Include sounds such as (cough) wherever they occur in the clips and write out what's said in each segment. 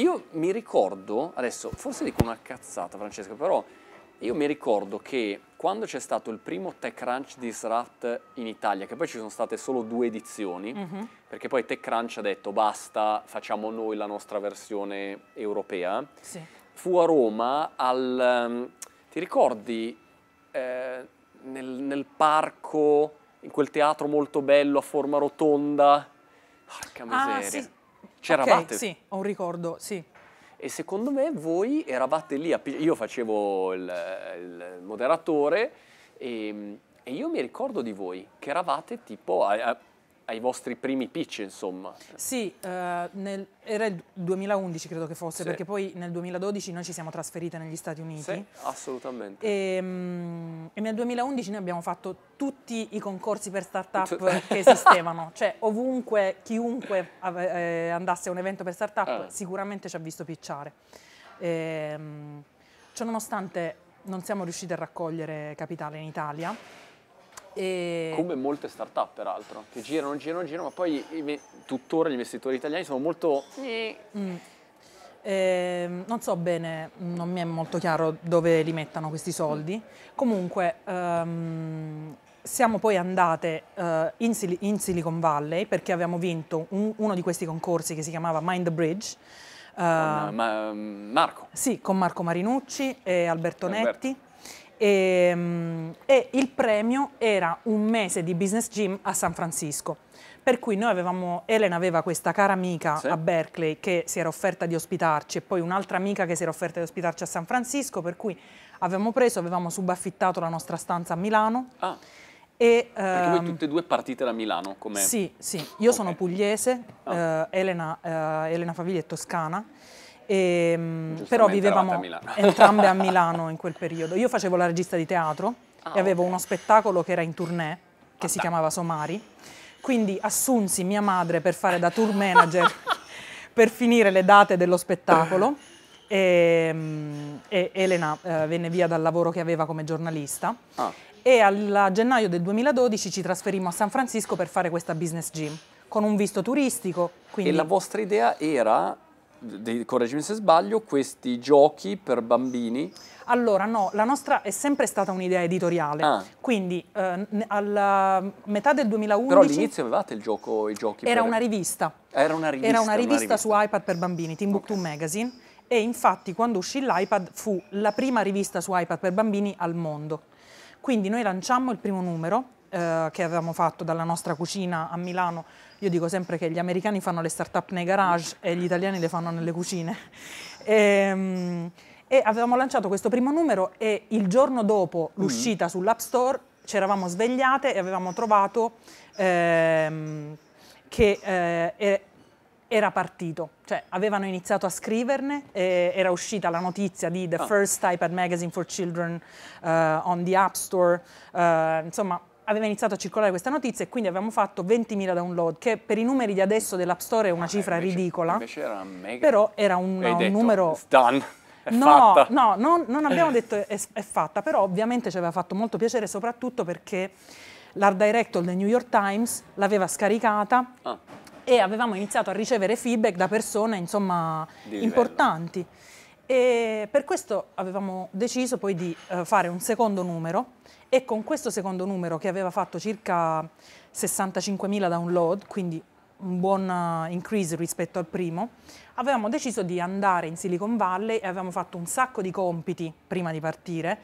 io mi ricordo, adesso forse dico una cazzata Francesco, però io mi ricordo che quando c'è stato il primo TechCrunch Disrupt in Italia, che poi ci sono state solo due edizioni, mm-hmm. perché poi TechCrunch ha detto basta, facciamo noi la nostra versione europea, sì. fu a Roma al... Um, ti ricordi eh, nel, nel parco, in quel teatro molto bello a forma rotonda? Porca miseria. Ah, sì. C'eravate? Okay, sì, ho un ricordo, sì. E secondo me voi eravate lì, io facevo il, il moderatore e, ehm, e, io mi ricordo di voi che eravate tipo, ai vostri primi pitch, insomma. Sì, eh, nel, era il 2011 credo che fosse, sì. perché poi nel 2012 noi ci siamo trasferite negli Stati Uniti. Sì, assolutamente. E, mm, e nel 2011 noi abbiamo fatto tutti i concorsi per startup up (laughs) che esistevano, cioè ovunque, chiunque eh, andasse a un evento per startup, eh. sicuramente ci ha visto pitchare. E, mm, ciononostante non siamo riusciti a raccogliere capitale in Italia, e... Come molte start-up, peraltro, che girano, girano, girano, ma poi i, tuttora gli investitori italiani sono molto... Mm. Eh, non so bene, non mi è molto chiaro dove li mettano questi soldi. Comunque, um, siamo poi andate uh, in, Sil in, Silicon Valley perché abbiamo vinto un, uno di questi concorsi che si chiamava Mind the Bridge. Uh, con, ehm, ma, Marco. Sì, con Marco Marinucci e Alberto Netti. Alberto e, ehm, e, il premio era un mese di business gym a San Francisco. Per cui noi avevamo, Elena aveva questa cara amica sì. a Berkeley che si era offerta di ospitarci e poi un'altra amica che si era offerta di ospitarci a San Francisco, per cui avevamo preso, avevamo subaffittato la nostra stanza a Milano. Ah. E, Perché voi ehm, tutte e due partite da Milano? Sì, sì, io okay. sono pugliese, ah. eh, Elena, eh, Elena Faviglia è toscana. E, ehm, però vivevamo a (laughs) entrambe a Milano in quel periodo. Io facevo la regista di teatro ah, e avevo okay. uno spettacolo che era in tournée, che ah, si da. chiamava Somari. Quindi assunsi mia madre per fare da tour manager (laughs) per finire le date dello spettacolo. E, ehm, e Elena eh, venne via dal lavoro che aveva come giornalista. Ah. E a gennaio del 2012 ci trasferimmo a San Francisco per fare questa business gym con un visto turistico. Quindi... E la vostra idea era correggimi se sbaglio, questi giochi per bambini? Allora no, la nostra è sempre stata un'idea editoriale, ah. quindi eh, alla metà del 2011... Però all'inizio avevate il gioco, i giochi era per... Una rivista. Era una rivista. Era una rivista, una rivista su iPad per bambini, Timbuktu okay. Magazine, e infatti quando uscì l'iPad fu la prima rivista su iPad per bambini al mondo. Quindi noi lanciammo il primo numero eh, che avevamo fatto dalla nostra cucina a Milano io dico sempre che gli americani fanno le start-up nei garage e gli italiani le fanno nelle cucine. E, ehm, e avevamo lanciato questo primo numero e il giorno dopo mm. l'uscita mm. sull'App Store ci eravamo svegliate e avevamo trovato ehm, che eh, era partito, cioè avevano iniziato a scriverne, era uscita la notizia di The ah. First iPad Magazine for Children uh, on the App Store, uh, insomma aveva iniziato a circolare questa notizia e quindi abbiamo fatto 20.000 download, che per i numeri di adesso dell'App Store è una ah, cifra invece, ridicola. Invece era mega... Però era un, un detto, numero... Done. È no, fatta. no, non, non abbiamo detto è, è fatta, però ovviamente ci aveva fatto molto piacere soprattutto perché l'art director del New York Times l'aveva scaricata ah. e avevamo iniziato a ricevere feedback da persone insomma, importanti. E per questo avevamo deciso poi di eh, fare un secondo numero e con questo secondo numero che aveva fatto circa 65.000 download, quindi un buon uh, increase rispetto al primo, avevamo deciso di andare in Silicon Valley e avevamo fatto un sacco di compiti prima di partire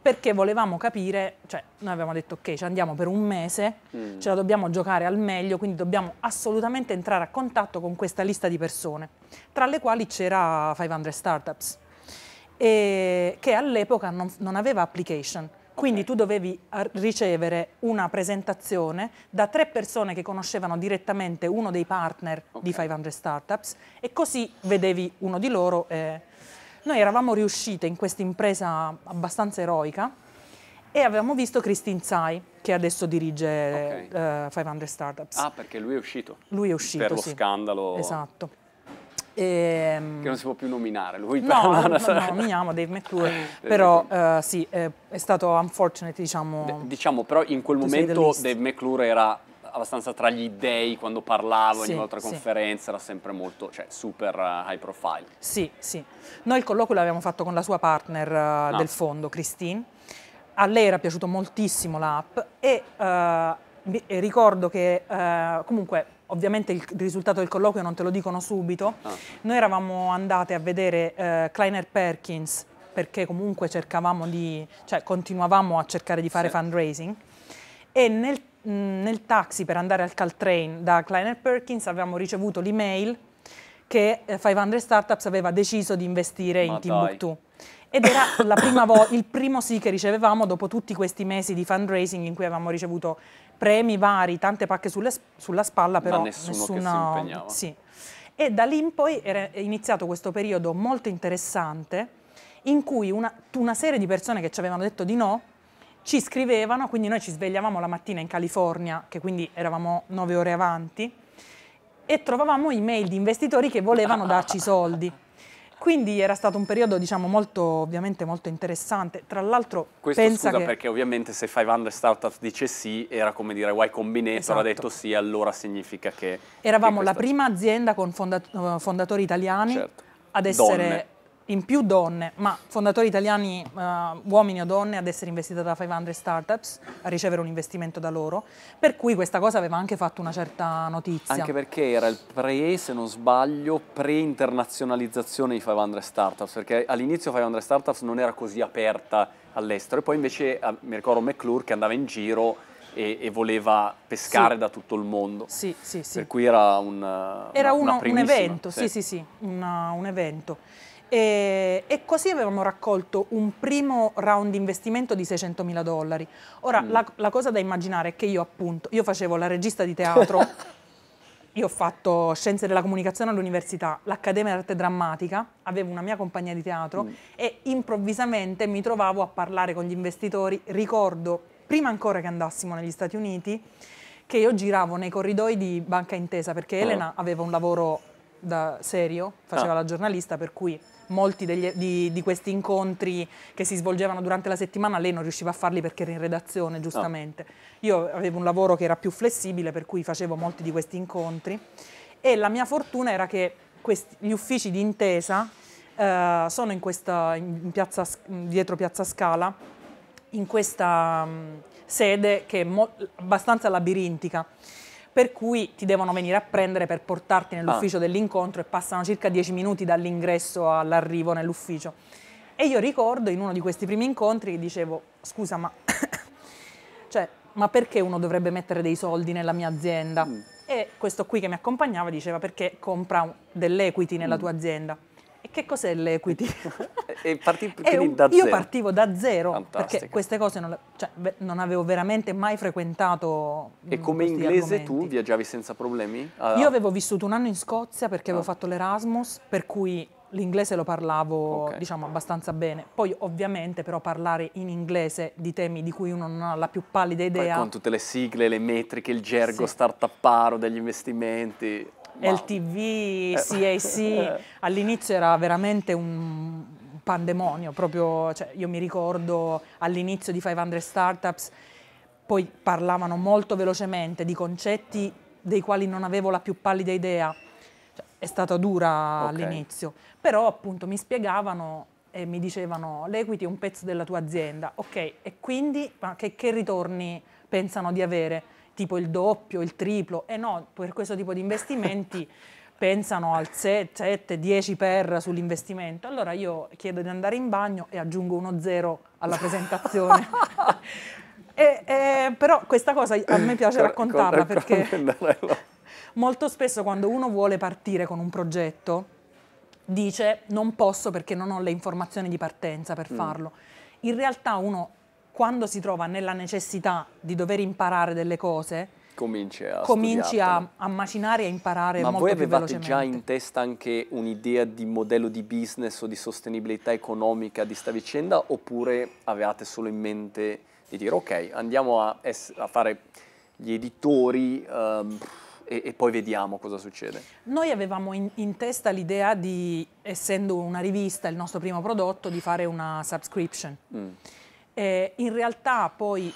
perché volevamo capire, cioè noi avevamo detto ok, ci andiamo per un mese, mm. ce la dobbiamo giocare al meglio, quindi dobbiamo assolutamente entrare a contatto con questa lista di persone, tra le quali c'era 500 Startups, che all'epoca non, non, aveva application. Quindi okay. tu dovevi ah, ricevere una presentazione da tre persone che conoscevano direttamente uno dei partner okay. di 500 Startups e così vedevi uno di loro. Eh, noi eravamo riuscite in questa impresa abbastanza eroica e avevamo visto Christine Tsai, che adesso dirige okay. uh, eh, 500 Startups. Ah, perché lui è uscito. Lui è uscito, Per lo sì. scandalo. Esatto. E, che non si può più nominare, lui no, (laughs) no, no, nominiamo Dave McClure, (laughs) però uh, sì, è, eh, è, stato unfortunate, diciamo. D diciamo, però in quel momento Dave McClure era abbastanza tra gli dei quando parlavo sì, un'altra volta sì. conferenza era sempre molto, cioè super eh, high profile. Sì, sì. Noi il colloquio l'abbiamo fatto con la sua partner eh, ah. del fondo, Christine. A lei era piaciuto moltissimo l'app e eh, ricordo che eh, comunque ovviamente il risultato del colloquio non te lo dicono subito. Ah. Noi eravamo andate a vedere eh, Kleiner Perkins perché comunque cercavamo di, cioè continuavamo a cercare di fare sì. fundraising e nel nel taxi per andare al Caltrain da Kleiner Perkins avevamo ricevuto l'email che 500 eh, Startups aveva deciso di investire Ma in Timbuktu. Ed era (laughs) il primo sì che ricevevamo dopo tutti questi mesi di fundraising in cui avevamo ricevuto premi vari, tante pacche sulle, sulla spalla, però nessuno nessuna... Sì. E da lì in poi era iniziato questo periodo molto interessante in cui una, una serie di persone che ci avevano detto di no ci scrivevano, quindi noi ci svegliavamo la mattina in California, che quindi eravamo nove ore avanti, e trovavamo email di investitori che volevano darci soldi. Quindi era stato un periodo, diciamo, molto, ovviamente molto interessante. Tra l'altro, Questo pensa scusa che... perché ovviamente se 500 Startup dice sì, era come dire Y Combinator, esatto. ha detto sì, allora significa che... Eravamo che la prima azienda con fondato fondatori italiani certo. ad essere... Donne in più donne, ma fondatori italiani, uh, uomini o donne, ad essere investita da 500 startups, a ricevere un investimento da loro, per cui questa cosa aveva anche fatto una certa notizia. Anche perché era il pre, se non sbaglio, pre-internazionalizzazione di 500 startups, perché all'inizio 500 startups non era così aperta all'estero e poi invece ah, mi ricordo McClure che andava in giro e, e, voleva pescare sì. da tutto il mondo. Sì, sì, sì. Per cui era un, era una, uno, una un evento, sì, sì, sì, una, un evento. E, e, così avevamo raccolto un primo round di investimento di 600 mila dollari. Ora, mm. la, la, cosa da immaginare è che io appunto, io facevo la regista di teatro, (laughs) io ho fatto scienze della comunicazione all'università, l'Accademia d'arte drammatica, avevo una mia compagnia di teatro mm. e improvvisamente mi trovavo a parlare con gli investitori. Ricordo, prima ancora che andassimo negli Stati Uniti, che io giravo nei corridoi di Banca Intesa perché ah. Elena oh. aveva un lavoro da serio, faceva oh. la giornalista, per cui molti degli, di, di, questi incontri che si svolgevano durante la settimana lei non riusciva a farli perché era in redazione, giustamente. No. Io avevo un lavoro che era più flessibile, per cui facevo molti di questi incontri e la mia fortuna era che questi, gli uffici di intesa eh, sono in questa, in piazza, dietro Piazza Scala, in questa mh, mm, sede che è abbastanza labirintica per cui ti devono venire a prendere per portarti nell'ufficio ah. dell'incontro e passano circa dieci minuti dall'ingresso all'arrivo nell'ufficio. E io ricordo in uno di questi primi incontri che dicevo, scusa ma... (coughs) cioè, ma perché uno dovrebbe mettere dei soldi nella mia azienda? Mm. E questo qui che mi accompagnava diceva perché compra dell'equity nella mm. tua azienda che cos'è l'equity? (laughs) e parti, un, da io partivo da zero, Fantastica. perché queste cose non, cioè, non, avevo veramente mai frequentato. E mm, come inglese argomenti. tu viaggiavi senza problemi? Ah, io ah. avevo vissuto un anno in Scozia perché avevo ah. fatto l'Erasmus, per cui l'inglese lo parlavo okay. diciamo abbastanza bene. Poi ovviamente però parlare in inglese di temi di cui uno non ha la più pallida idea. Poi con tutte le sigle, le metriche, il gergo sì. paro degli investimenti wow. LTV, CAC, eh. (laughs) eh. all'inizio era veramente un pandemonio, proprio, cioè, io mi ricordo all'inizio di 500 Startups, poi parlavano molto velocemente di concetti dei quali non avevo la più pallida idea, cioè, è stata dura okay. all'inizio, però appunto mi spiegavano e mi dicevano l'equity è un pezzo della tua azienda, ok, e quindi che, che ritorni pensano di avere? tipo il doppio, il triplo, e no, per questo tipo di investimenti (laughs) pensano al 7, 10 per sull'investimento. Allora io chiedo di andare in bagno e aggiungo uno zero alla presentazione. (laughs) e, e, però questa cosa a me piace raccontarla perché (laughs) molto spesso quando uno vuole partire con un progetto dice non posso perché non ho le informazioni di partenza per mm. farlo. In realtà uno quando si trova nella necessità di dover imparare delle cose, cominci a, cominci a, a macinare e a imparare Ma molto più velocemente. Ma voi avevate già in testa anche un'idea di modello di business o di sostenibilità economica di sta vicenda oppure avevate solo in mente di dire ok, andiamo a, a fare gli editori... Um, e, e, poi vediamo cosa succede. Noi avevamo in, in testa l'idea di, essendo una rivista il nostro primo prodotto, di fare una subscription. Mm. Eh, in realtà poi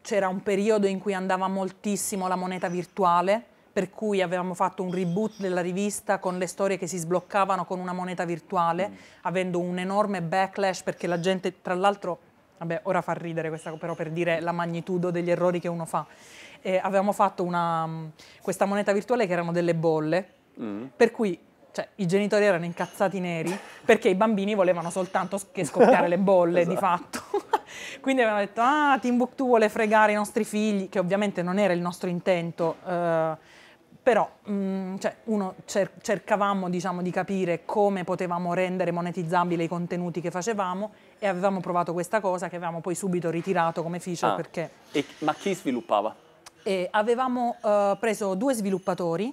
c'era un periodo in cui andava moltissimo la moneta virtuale, per cui avevamo fatto un reboot della rivista con le storie che si sbloccavano con una moneta virtuale, mm. avendo un enorme backlash perché la gente, tra l'altro, vabbè, ora fa ridere questa, però per dire la magnitudo degli errori che uno fa. Eh, avevamo fatto una, mm, questa moneta virtuale che erano delle bolle, mm. per cui cioè, i genitori erano incazzati neri perché i bambini volevano soltanto che scoppiare le bolle, (laughs) esatto. di fatto. (laughs) Quindi avevano detto, ah, Timbuktu vuole fregare i nostri figli, che ovviamente non era il nostro intento, eh, però mh, mm, cioè, uno cer- cercavamo diciamo, di capire come potevamo rendere monetizzabili i contenuti che facevamo e avevamo provato questa cosa che avevamo poi subito ritirato come feature ah, perché... E, ma chi sviluppava? E avevamo eh, preso due sviluppatori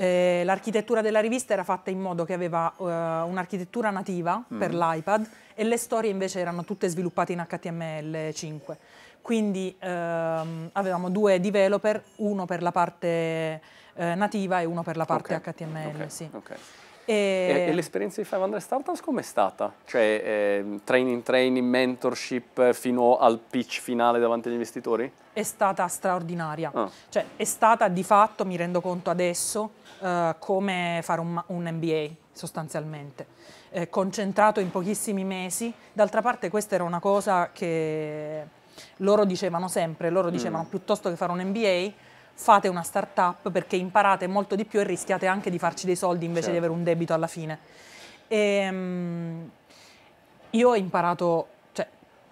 eh, l'architettura della rivista era fatta in modo che aveva uh, un'architettura nativa mm. per l'iPad e le storie invece erano tutte sviluppate in HTML5. Quindi ehm, avevamo due developer, uno per la parte eh, nativa e uno per la parte okay. HTML. Okay. Sì. Okay. E, e l'esperienza di 500 Startups com'è stata? Cioè eh, training, training, mentorship fino al pitch finale davanti agli investitori? È stata straordinaria, ah. cioè è stata di fatto, mi rendo conto adesso, eh, come fare un, un MBA sostanzialmente, eh, concentrato in pochissimi mesi. D'altra parte questa era una cosa che loro dicevano sempre, loro mm. dicevano mm. piuttosto che fare un MBA fate una startup perché imparate molto di più e rischiate anche di farci dei soldi invece certo. di avere un debito alla fine. E, um, io ho imparato cioè,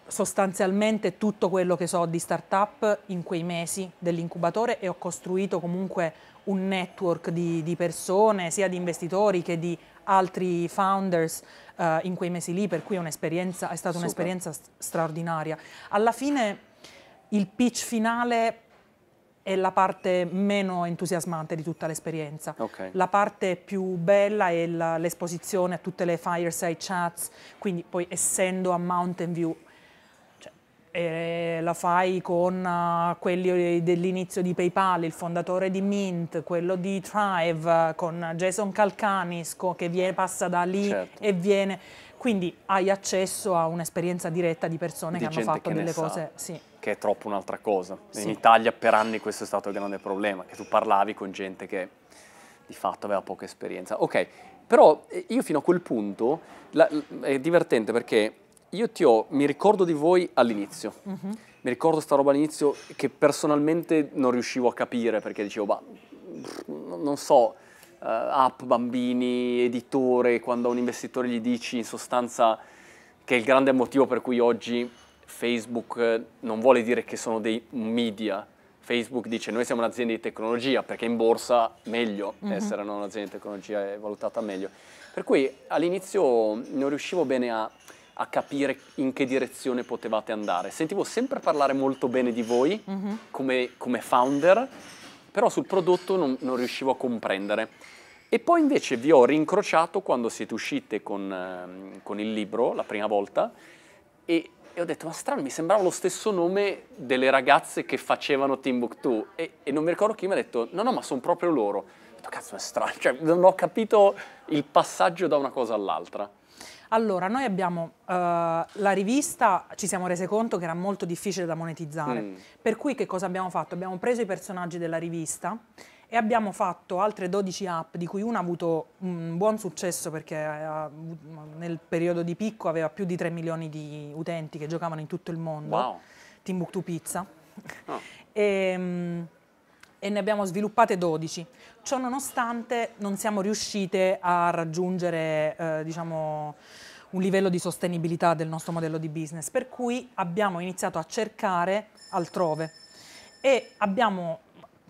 sostanzialmente tutto quello che so di startup in quei mesi dell'incubatore e ho costruito comunque un network di, di persone, sia di investitori che di altri founders uh, in quei mesi lì, per cui è, è stata un'esperienza straordinaria. Alla fine il pitch finale è la parte meno entusiasmante di tutta l'esperienza. Okay. La parte più bella è l'esposizione a tutte le fireside chats, quindi poi essendo a Mountain View cioè, eh, la fai con uh, quelli eh, dell'inizio di PayPal, il fondatore di Mint, quello di Thrive, con Jason Calcanis che viene, passa da lì certo. e viene. Quindi hai accesso a un'esperienza diretta di persone di che hanno fatto che delle cose. Sì che è troppo un'altra cosa. Sì. In Italia per anni questo è stato il grande problema, che tu parlavi con gente che di fatto aveva poca esperienza. Ok, però eh, io fino a quel punto, la, è divertente perché io ti ho, mi ricordo di voi all'inizio, mm -hmm. mi ricordo sta roba all'inizio che personalmente non riuscivo a capire perché dicevo, ma non so, uh, app, bambini, editore, quando a un investitore gli dici in sostanza che è il grande motivo per cui oggi Facebook eh, non vuole dire che sono dei media. Facebook dice noi siamo un'azienda di tecnologia perché in borsa meglio mm-hmm. essere un'azienda di tecnologia è valutata meglio. Per cui all'inizio non riuscivo bene a, a capire in che direzione potevate andare. Sentivo sempre parlare molto bene di voi mm-hmm. come, come, founder, però sul prodotto non, non riuscivo a comprendere. E poi invece vi ho rincrociato quando siete uscite con, ehm, con, il libro la prima volta e e ho detto, ma strano, mi sembrava lo stesso nome delle ragazze che facevano Timbuktu. E, e non mi ricordo chi mi ha detto, no, no, ma sono proprio loro. Ho detto, cazzo, è strano, cioè non ho capito il passaggio da una cosa all'altra. Allora, noi abbiamo uh, la rivista, ci siamo rese conto che era molto difficile da monetizzare, mm. per cui che cosa abbiamo fatto? Abbiamo preso i personaggi della rivista e abbiamo fatto altre 12 app, di cui una ha avuto un buon successo perché eh, nel periodo di picco aveva più di 3 milioni di utenti che giocavano in tutto il mondo, wow. Timbuktu Pizza, oh. Ah. (laughs) e, ehm, e, ne abbiamo sviluppate 12. Ciò nonostante non siamo riuscite a raggiungere, eh, diciamo, un livello di sostenibilità del nostro modello di business, per cui abbiamo iniziato a cercare altrove e abbiamo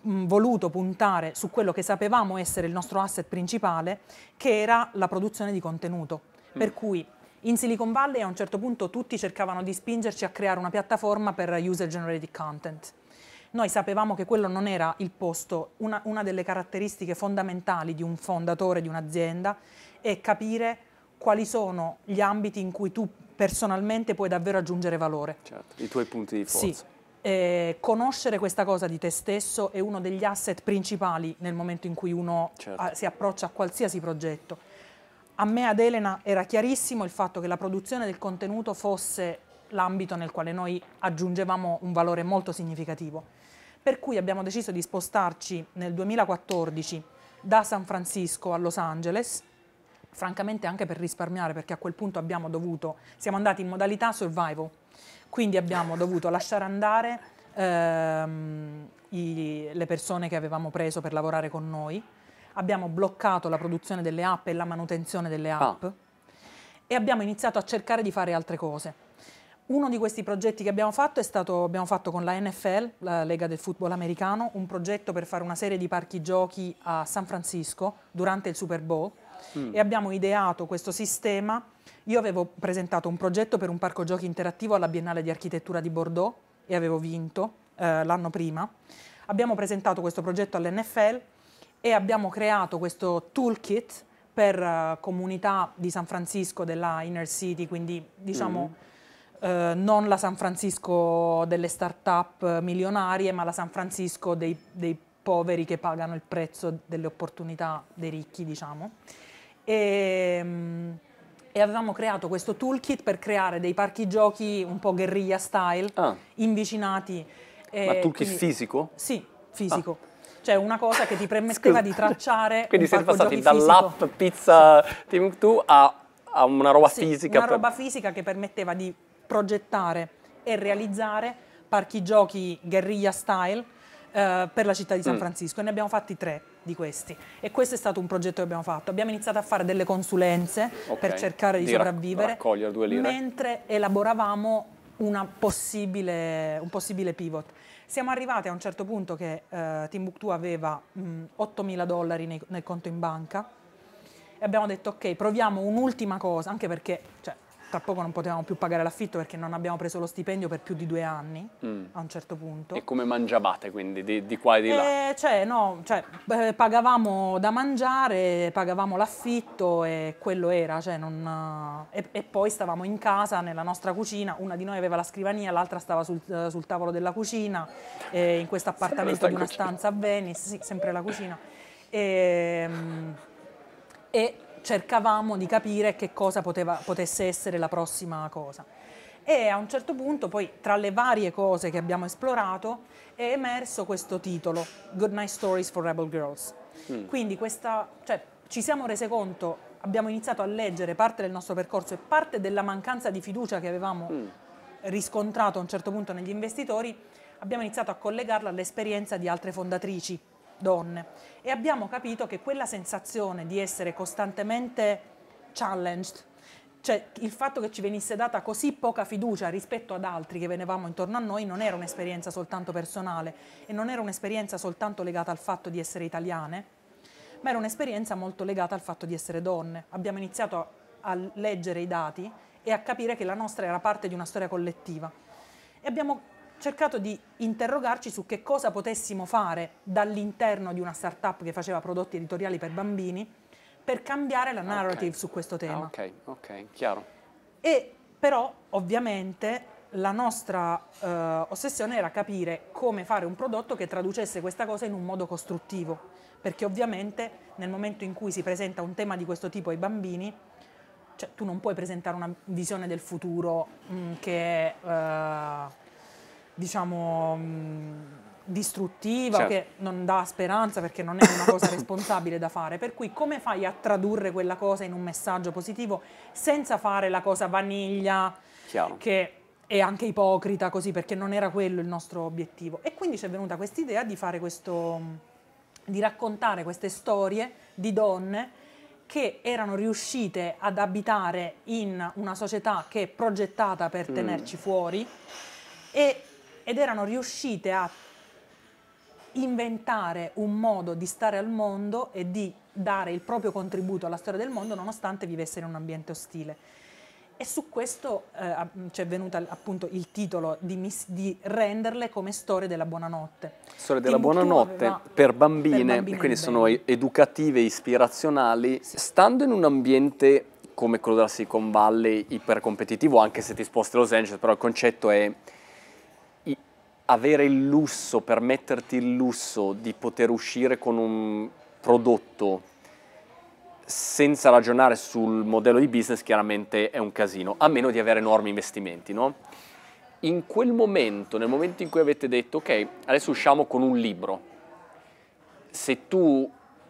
voluto puntare su quello che sapevamo essere il nostro asset principale, che era la produzione di contenuto. Mm. Per cui in Silicon Valley a un certo punto tutti cercavano di spingerci a creare una piattaforma per user generated content. Noi sapevamo che quello non era il posto, una, una delle caratteristiche fondamentali di un fondatore di un'azienda è capire quali sono gli ambiti in cui tu personalmente puoi davvero aggiungere valore. Certo, i tuoi punti di forza. Sì eh, conoscere questa cosa di te stesso è uno degli asset principali nel momento in cui uno certo. a, ah, si approccia a qualsiasi progetto. A me ad Elena era chiarissimo il fatto che la produzione del contenuto fosse l'ambito nel quale noi aggiungevamo un valore molto significativo. Per cui abbiamo deciso di spostarci nel 2014 da San Francisco a Los Angeles, francamente anche per risparmiare, perché a quel punto abbiamo dovuto, siamo andati in modalità survival, quindi abbiamo dovuto lasciare andare ehm, i, le persone che avevamo preso per lavorare con noi, abbiamo bloccato la produzione delle app e la manutenzione delle ah. app ah. e abbiamo iniziato a cercare di fare altre cose. Uno di questi progetti che abbiamo fatto è stato, abbiamo fatto con la NFL, la Lega del Football Americano, un progetto per fare una serie di parchi giochi a San Francisco durante il Super Bowl mm. e abbiamo ideato questo sistema. Io avevo presentato un progetto per un parco giochi interattivo alla Biennale di Architettura di Bordeaux e avevo vinto eh, l'anno prima. Abbiamo presentato questo progetto all'NFL e abbiamo creato questo toolkit per uh, comunità di San Francisco, della inner city, quindi diciamo... Mm. Uh, non la San Francisco delle start-up milionarie, ma la San Francisco dei, dei poveri che pagano il prezzo delle opportunità dei ricchi, diciamo. E, ehm, e avevamo creato questo toolkit per creare dei parchi giochi un po' guerriglia style, ah. invicinati. Eh, Ma toolkit quindi, fisico? Sì, ah. fisico. Ah. Cioè una cosa che ti permetteva Scusa. di tracciare. Quindi siete passati dall'app Pizza sì. 2 a, a, una roba sì, fisica. Una per... roba fisica che permetteva di progettare e realizzare parchi giochi guerriglia style eh, per la città di San mm. Francisco mm. e ne abbiamo fatti tre di questi e questo è stato un progetto che abbiamo fatto. Abbiamo iniziato a fare delle consulenze okay. per cercare di, di sopravvivere mentre elaboravamo possibile, un possibile pivot. Siamo arrivati a un certo punto che eh, Timbuktu aveva 8 mm, mila dollari nei, nel conto in banca e abbiamo detto ok proviamo un'ultima cosa anche perché cioè, tra poco non potevamo più pagare l'affitto perché non abbiamo preso lo stipendio per più di due anni mm. a un certo punto. E come mangiavate quindi di, di qua e di là? E eh, cioè no, cioè, eh, pagavamo da mangiare, pagavamo l'affitto e quello era, cioè, non, eh, e, e, poi stavamo in casa nella nostra cucina, una di noi aveva la scrivania, l'altra stava sul, sul tavolo della cucina, eh, in questo appartamento di una cucina. stanza a Venice, sì, sempre la cucina. Ehm, e, e cercavamo di capire che cosa poteva, potesse essere la prossima cosa. E a un certo punto, poi, tra le varie cose che abbiamo esplorato, è emerso questo titolo, Good Night Stories for Rebel Girls. Mm. Quindi questa, cioè, ci siamo rese conto, abbiamo iniziato a leggere parte del nostro percorso e parte della mancanza di fiducia che avevamo mm. riscontrato a un certo punto negli investitori, abbiamo iniziato a collegarla all'esperienza di altre fondatrici donne e abbiamo capito che quella sensazione di essere costantemente challenged, cioè il fatto che ci venisse data così poca fiducia rispetto ad altri che venivamo intorno a noi non era un'esperienza soltanto personale e non era un'esperienza soltanto legata al fatto di essere italiane, ma era un'esperienza molto legata al fatto di essere donne. Abbiamo iniziato a, a leggere i dati e a capire che la nostra era parte di una storia collettiva. E abbiamo cercato di interrogarci su che cosa potessimo fare dall'interno di una startup che faceva prodotti editoriali per bambini per cambiare la narrative okay. su questo ah, tema. ok, ok, chiaro. E però ovviamente la nostra eh, ossessione era capire come fare un prodotto che traducesse questa cosa in un modo costruttivo, perché ovviamente nel momento in cui si presenta un tema di questo tipo ai bambini, cioè, tu non puoi presentare una visione del futuro mh, mm, che è... Eh, diciamo, distruttiva, certo. che non dà speranza perché non è una cosa responsabile da fare. Per cui come fai a tradurre quella cosa in un messaggio positivo senza fare la cosa vaniglia Chiaro. che è anche ipocrita così perché non era quello il nostro obiettivo. E quindi ci è venuta questa idea di fare questo, di raccontare queste storie di donne che erano riuscite ad abitare in una società che è progettata per mm. tenerci fuori e ed erano riuscite a inventare un modo di stare al mondo e di dare il proprio contributo alla storia del mondo nonostante vivesse in un ambiente ostile. E su questo eh, ci è venuto appunto il titolo di, di, renderle come storie della buonanotte. Storie della Tim buonanotte per bambine, per bambine quindi sono educative, ispirazionali. Sì. Stando in un ambiente come quello della Silicon Valley, ipercompetitivo, anche se ti sposti a Los Angeles, però il concetto è avere il lusso, permetterti il lusso di poter uscire con un prodotto senza ragionare sul modello di business chiaramente è un casino, a meno di avere enormi investimenti, no? In quel momento, nel momento in cui avete detto ok, adesso usciamo con un libro, se tu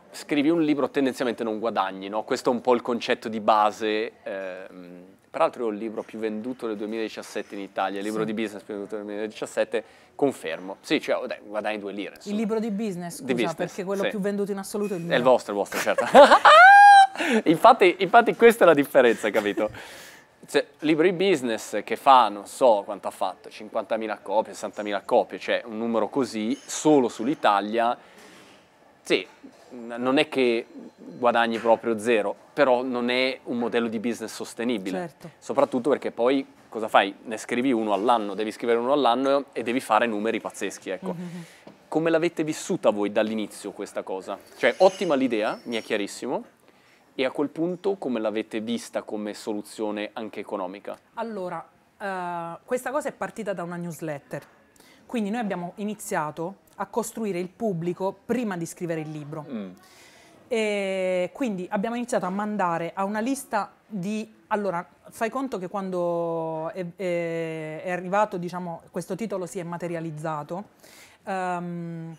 scrivi un libro tendenzialmente non guadagni, no? Questo è un po' il concetto di base. Ehm, peraltro io ho il libro più venduto del 2017 in Italia, il libro sì. di business più venduto nel 2017, confermo. Sì, cioè oh, dai, guadagni due lire. Insomma. Il libro di business, scusa, di business, perché quello sì. più venduto in assoluto è il mio. È il vostro, il vostro, certo. (laughs) infatti, infatti questa è la differenza, capito? Cioè, libro di business che fa, non so quanto ha fatto, 50.000 copie, 60.000 copie, cioè un numero così, solo sull'Italia sì, non è che guadagni proprio zero, però non è un modello di business sostenibile. Certo. Soprattutto perché poi cosa fai? Ne scrivi uno all'anno, devi scrivere uno all'anno e devi fare numeri pazzeschi, ecco. Mm-hmm. Come l'avete vissuta voi dall'inizio questa cosa? Cioè, ottima l'idea, mi è chiarissimo, e a quel punto come l'avete vista come soluzione anche economica? Allora, uh, questa cosa è partita da una newsletter, quindi noi abbiamo iniziato a costruire il pubblico prima di scrivere il libro. Mm. E quindi abbiamo iniziato a mandare a una lista di... Allora, fai conto che quando è, è, è arrivato, diciamo, questo titolo si è materializzato, um,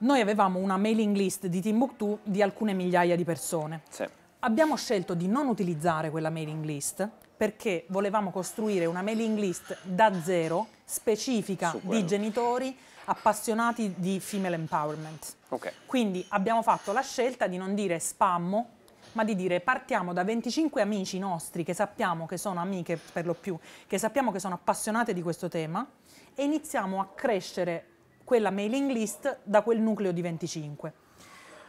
noi avevamo una mailing list di Timbuktu di alcune migliaia di persone. Sì. Abbiamo scelto di non utilizzare quella mailing list perché volevamo costruire una mailing list da zero, specifica di genitori appassionati di female empowerment. Okay. Quindi abbiamo fatto la scelta di non dire spammo, ma di dire partiamo da 25 amici nostri che sappiamo che sono amiche per lo più, che sappiamo che sono appassionate di questo tema e iniziamo a crescere quella mailing list da quel nucleo di 25.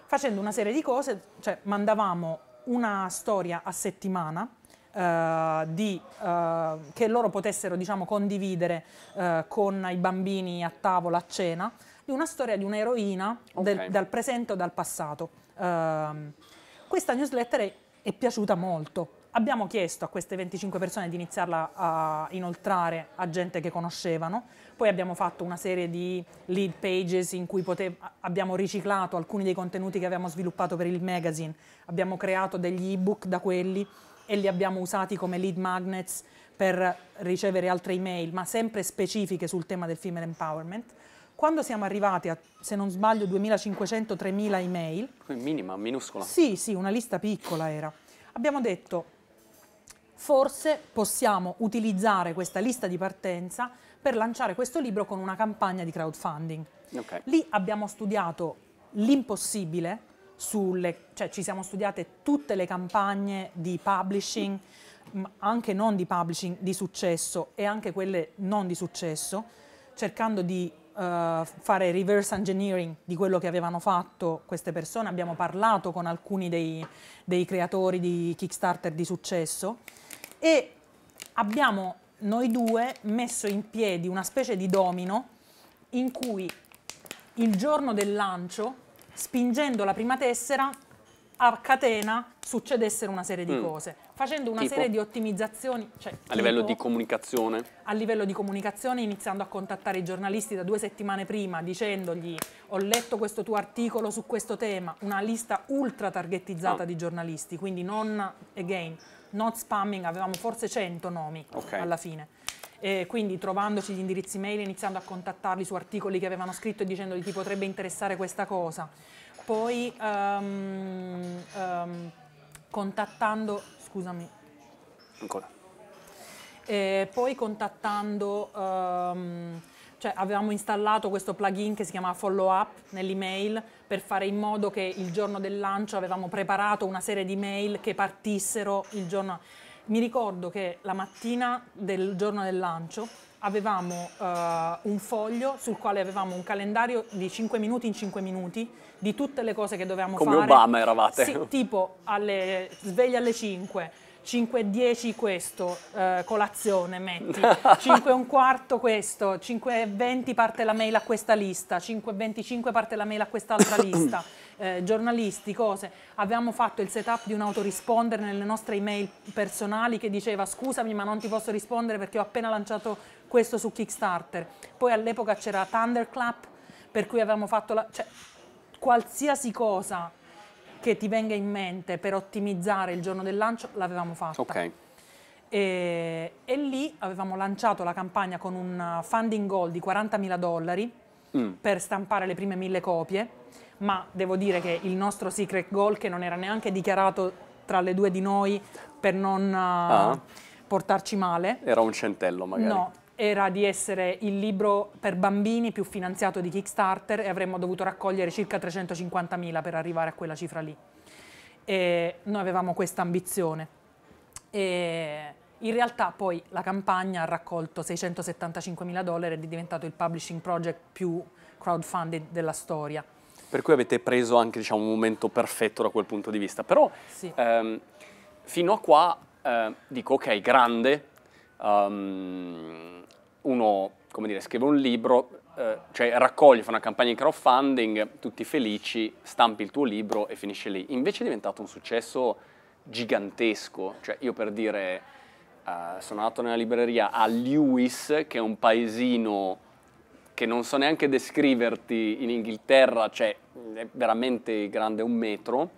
Facendo una serie di cose, cioè mandavamo una storia a settimana eh, di, eh, che loro potessero diciamo, condividere eh, con i bambini a tavola, a cena, di una storia di un'eroina okay. dal presente o dal passato. Ehm, questa newsletter è, è piaciuta molto, abbiamo chiesto a queste 25 persone di iniziarla a inoltrare a gente che conoscevano, poi abbiamo fatto una serie di lead pages in cui abbiamo riciclato alcuni dei contenuti che avevamo sviluppato per il magazine, abbiamo creato degli ebook da quelli, e li abbiamo usati come lead magnets per ricevere altre email, ma sempre specifiche sul tema del female empowerment. Quando siamo arrivati a, se non sbaglio, 2500-3000 email. Minima, minuscola. Sì, sì, una lista piccola era. Abbiamo detto, forse possiamo utilizzare questa lista di partenza per lanciare questo libro con una campagna di crowdfunding. Okay. Lì abbiamo studiato l'impossibile, sulle, cioè ci siamo studiate tutte le campagne di publishing, anche non di publishing di successo e anche quelle non di successo, cercando di uh, fare reverse engineering di quello che avevano fatto queste persone. Abbiamo parlato con alcuni dei, dei creatori di Kickstarter di successo e abbiamo noi due messo in piedi una specie di domino in cui il giorno del lancio spingendo la prima tessera a catena succedessero una serie di mm. cose, facendo una tipo? serie di ottimizzazioni. Cioè, a tipo, livello di comunicazione? A livello di comunicazione, iniziando a contattare i giornalisti da due settimane prima, dicendogli ho letto questo tuo articolo su questo tema, una lista ultra targetizzata oh. di giornalisti, quindi non, again, not spamming, avevamo forse 100 nomi okay. alla fine eh, quindi trovandoci gli indirizzi mail, iniziando a contattarli su articoli che avevano scritto e dicendogli ti potrebbe interessare questa cosa. Poi um, um, contattando, scusami. Ancora. Eh, poi contattando, um, cioè avevamo installato questo plugin che si chiama Follow Up nell'email per fare in modo che il giorno del lancio avevamo preparato una serie di mail che partissero il giorno mi ricordo che la mattina del giorno del lancio avevamo uh, un foglio sul quale avevamo un calendario di 5 minuti in 5 minuti di tutte le cose che dovevamo Come fare. Come Obama eravate. Sì, tipo alle, sveglia alle 5, 5.10 questo, eh, colazione metti, 5.15 (laughs) questo, 5.20 parte la mail a questa lista, 5.25 parte la mail a quest'altra (coughs) lista eh, giornalisti, cose. Abbiamo fatto il setup di un autorisponder nelle nostre email personali che diceva scusami ma non ti posso rispondere perché ho appena lanciato questo su Kickstarter. Poi all'epoca c'era Thunderclap per cui avevamo fatto la, cioè, qualsiasi cosa che ti venga in mente per ottimizzare il giorno del lancio l'avevamo fatta. Okay. E, e, lì avevamo lanciato la campagna con un uh, funding goal di 40.000 dollari mm. per stampare le prime mille copie ma devo dire che il nostro secret goal, che non era neanche dichiarato tra le due di noi per non eh, ah. portarci male. Era un centello magari. No, era di essere il libro per bambini più finanziato di Kickstarter e avremmo dovuto raccogliere circa 350.000 per arrivare a quella cifra lì. E noi avevamo questa ambizione. E in realtà poi la campagna ha raccolto 675.000 dollari ed è diventato il publishing project più crowdfunded della storia. Per cui avete preso anche diciamo, un momento perfetto da quel punto di vista. Però sì. ehm, fino a qua eh, dico ok, grande, um, uno come dire, scrive un libro, eh, cioè raccoglie, fa una campagna di crowdfunding, tutti felici, stampi il tuo libro e finisce lì. Invece è diventato un successo gigantesco, cioè io per dire eh, sono andato nella libreria a Lewis, che è un paesino che non so neanche descriverti in Inghilterra, cioè è veramente grande un metro,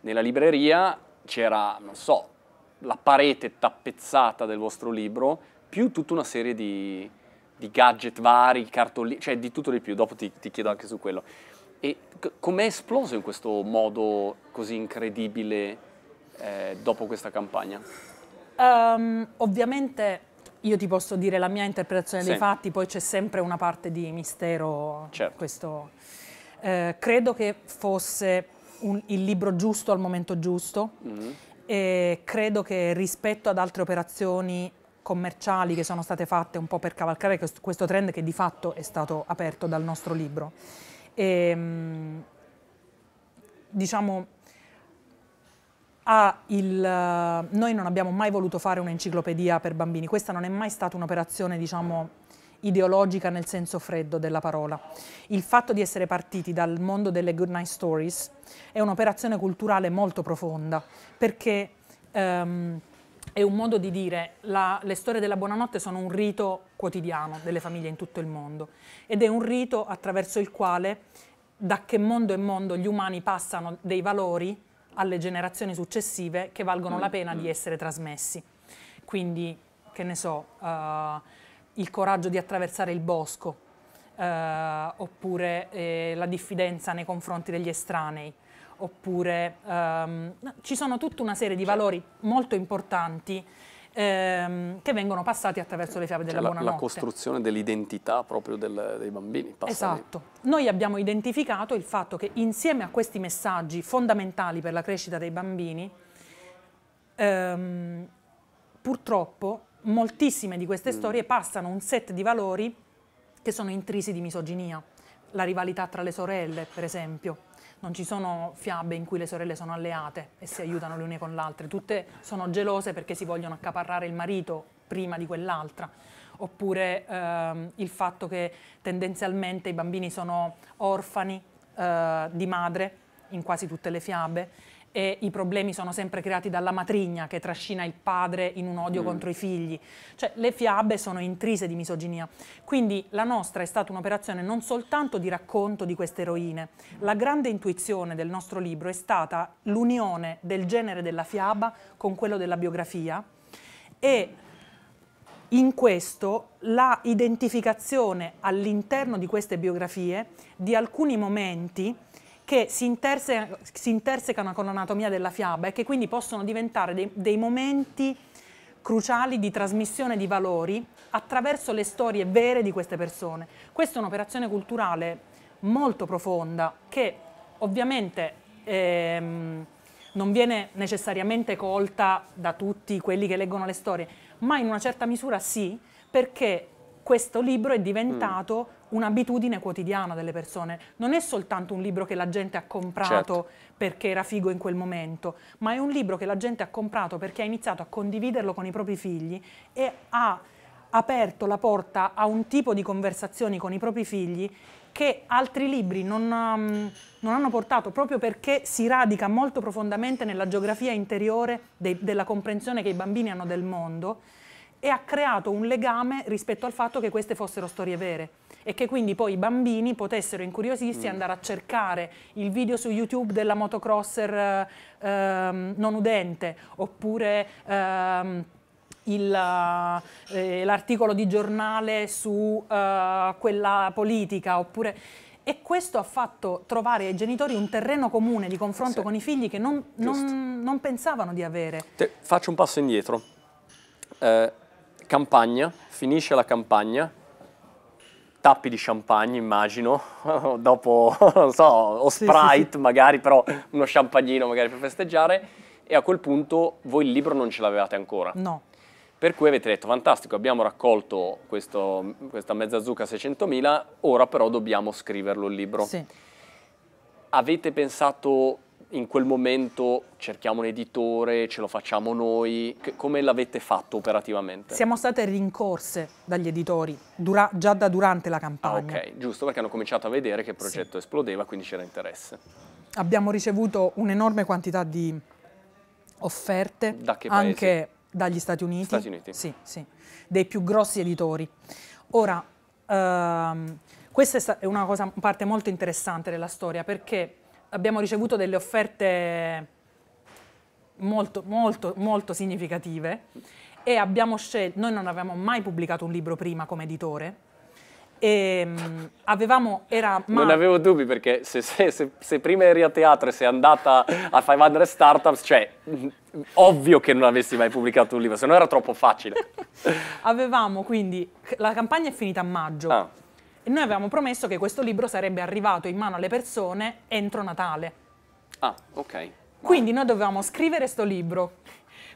nella libreria c'era, non so, la parete tappezzata del vostro libro, più tutta una serie di, di gadget vari, cartolini, cioè di tutto di più, dopo ti, ti chiedo anche su quello. E com'è esploso in questo modo così incredibile eh, dopo questa campagna? Um, ovviamente io ti posso dire la mia interpretazione sì. dei fatti, poi c'è sempre una parte di mistero. Certo. Questo. Eh, credo che fosse un, il libro giusto al momento giusto mm. e credo che rispetto ad altre operazioni commerciali che sono state fatte un po' per cavalcare questo trend che di fatto è stato aperto dal nostro libro. E, ehm, diciamo, il, eh, noi non abbiamo mai voluto fare un'enciclopedia per bambini, questa non è mai stata un'operazione diciamo, ideologica nel senso freddo della parola. Il fatto di essere partiti dal mondo delle Good Night Stories è un'operazione culturale molto profonda perché um, è un modo di dire la, le storie della buonanotte sono un rito quotidiano delle famiglie in tutto il mondo ed è un rito attraverso il quale da che mondo è mondo gli umani passano dei valori alle generazioni successive che valgono la mm, pena di mm. essere trasmessi. Quindi, che ne so, uh, il coraggio di attraversare il bosco, uh, oppure eh, la diffidenza nei confronti degli estranei, oppure um, ci sono tutta una serie di certo. valori molto importanti ehm, che vengono passati attraverso le fiabe cioè, della cioè, buonanotte. La, la costruzione dell'identità proprio del, dei bambini. Passami. Esatto. Noi abbiamo identificato il fatto che insieme a questi messaggi fondamentali per la crescita dei bambini, ehm, purtroppo moltissime di queste mm. storie passano un set di valori che sono intrisi di misoginia. La rivalità tra le sorelle, per esempio non ci sono fiabe in cui le sorelle sono alleate e si aiutano le une con l'altra, tutte sono gelose perché si vogliono accaparrare il marito prima di quell'altra, oppure ehm, il fatto che tendenzialmente i bambini sono orfani eh, di madre in quasi tutte le fiabe e i problemi sono sempre creati dalla matrigna che trascina il padre in un odio mm. contro i figli. Cioè le fiabe sono intrise di misoginia. Quindi la nostra è stata un'operazione non soltanto di racconto di queste eroine, la grande intuizione del nostro libro è stata l'unione del genere della fiaba con quello della biografia e in questo la identificazione all'interno di queste biografie di alcuni momenti che si, interse si intersecano con l'anatomia della fiaba e che quindi possono diventare dei, dei momenti cruciali di trasmissione di valori attraverso le storie vere di queste persone. Questa è un'operazione culturale molto profonda che ovviamente ehm, non viene necessariamente colta da tutti quelli che leggono le storie, ma in una certa misura sì, perché questo libro è mm. diventato un'abitudine quotidiana delle persone. Non è soltanto un libro che la gente ha comprato certo. perché era figo in quel momento, ma è un libro che la gente ha comprato perché ha iniziato a condividerlo con i propri figli e ha aperto la porta a un tipo di conversazioni con i propri figli che altri libri non, um, non hanno portato proprio perché si radica molto profondamente nella geografia interiore de della comprensione che i bambini hanno del mondo e ha creato un legame rispetto al fatto che queste fossero storie vere e che quindi poi i bambini potessero incuriosirsi e mm. andare a cercare il video su YouTube della motocrosser eh, ehm, non udente oppure ehm, eh, eh, l'articolo eh, di giornale su eh, quella politica oppure e questo ha fatto trovare ai genitori un terreno comune di confronto sì. con i figli che non, non, non pensavano di avere. Te, faccio un passo indietro. Eh, campagna, finisce la campagna, tappi di champagne immagino, (laughs) dopo, (laughs) non so, o Sprite sì, sì, magari, però uno champagnino magari per festeggiare, e a quel punto voi il libro non ce l'avevate ancora. No. Per cui avete detto, fantastico, abbiamo raccolto questo, questa mezza zucca 600.000, ora però dobbiamo scriverlo il libro. Sì. Avete pensato in quel momento cerchiamo un editore, ce lo facciamo noi? come l'avete fatto operativamente? Siamo state rincorse dagli editori dura, già da durante la ah, campagna. Ah, ok, giusto, perché hanno cominciato a vedere che il progetto sì. esplodeva, quindi c'era interesse. Abbiamo ricevuto un'enorme quantità di offerte da anche dagli Stati Uniti. Stati Uniti. Sì, sì, dei più grossi editori. Ora, ehm, questa è una cosa, parte molto interessante della storia perché abbiamo ricevuto delle offerte molto, molto, molto significative e abbiamo scelto, noi non avevamo mai pubblicato un libro prima come editore, e ehm, avevamo, era Mauro. Non avevo dubbi perché se, se, se, se, prima eri a teatro e sei andata a 500 Startups, cioè ovvio che non avessi mai pubblicato un libro, se no era troppo facile. (laughs) avevamo quindi, la campagna è finita a maggio, ah. E noi avevamo promesso che questo libro sarebbe arrivato in mano alle persone entro Natale. Ah, ok. Quindi noi dovevamo scrivere questo libro,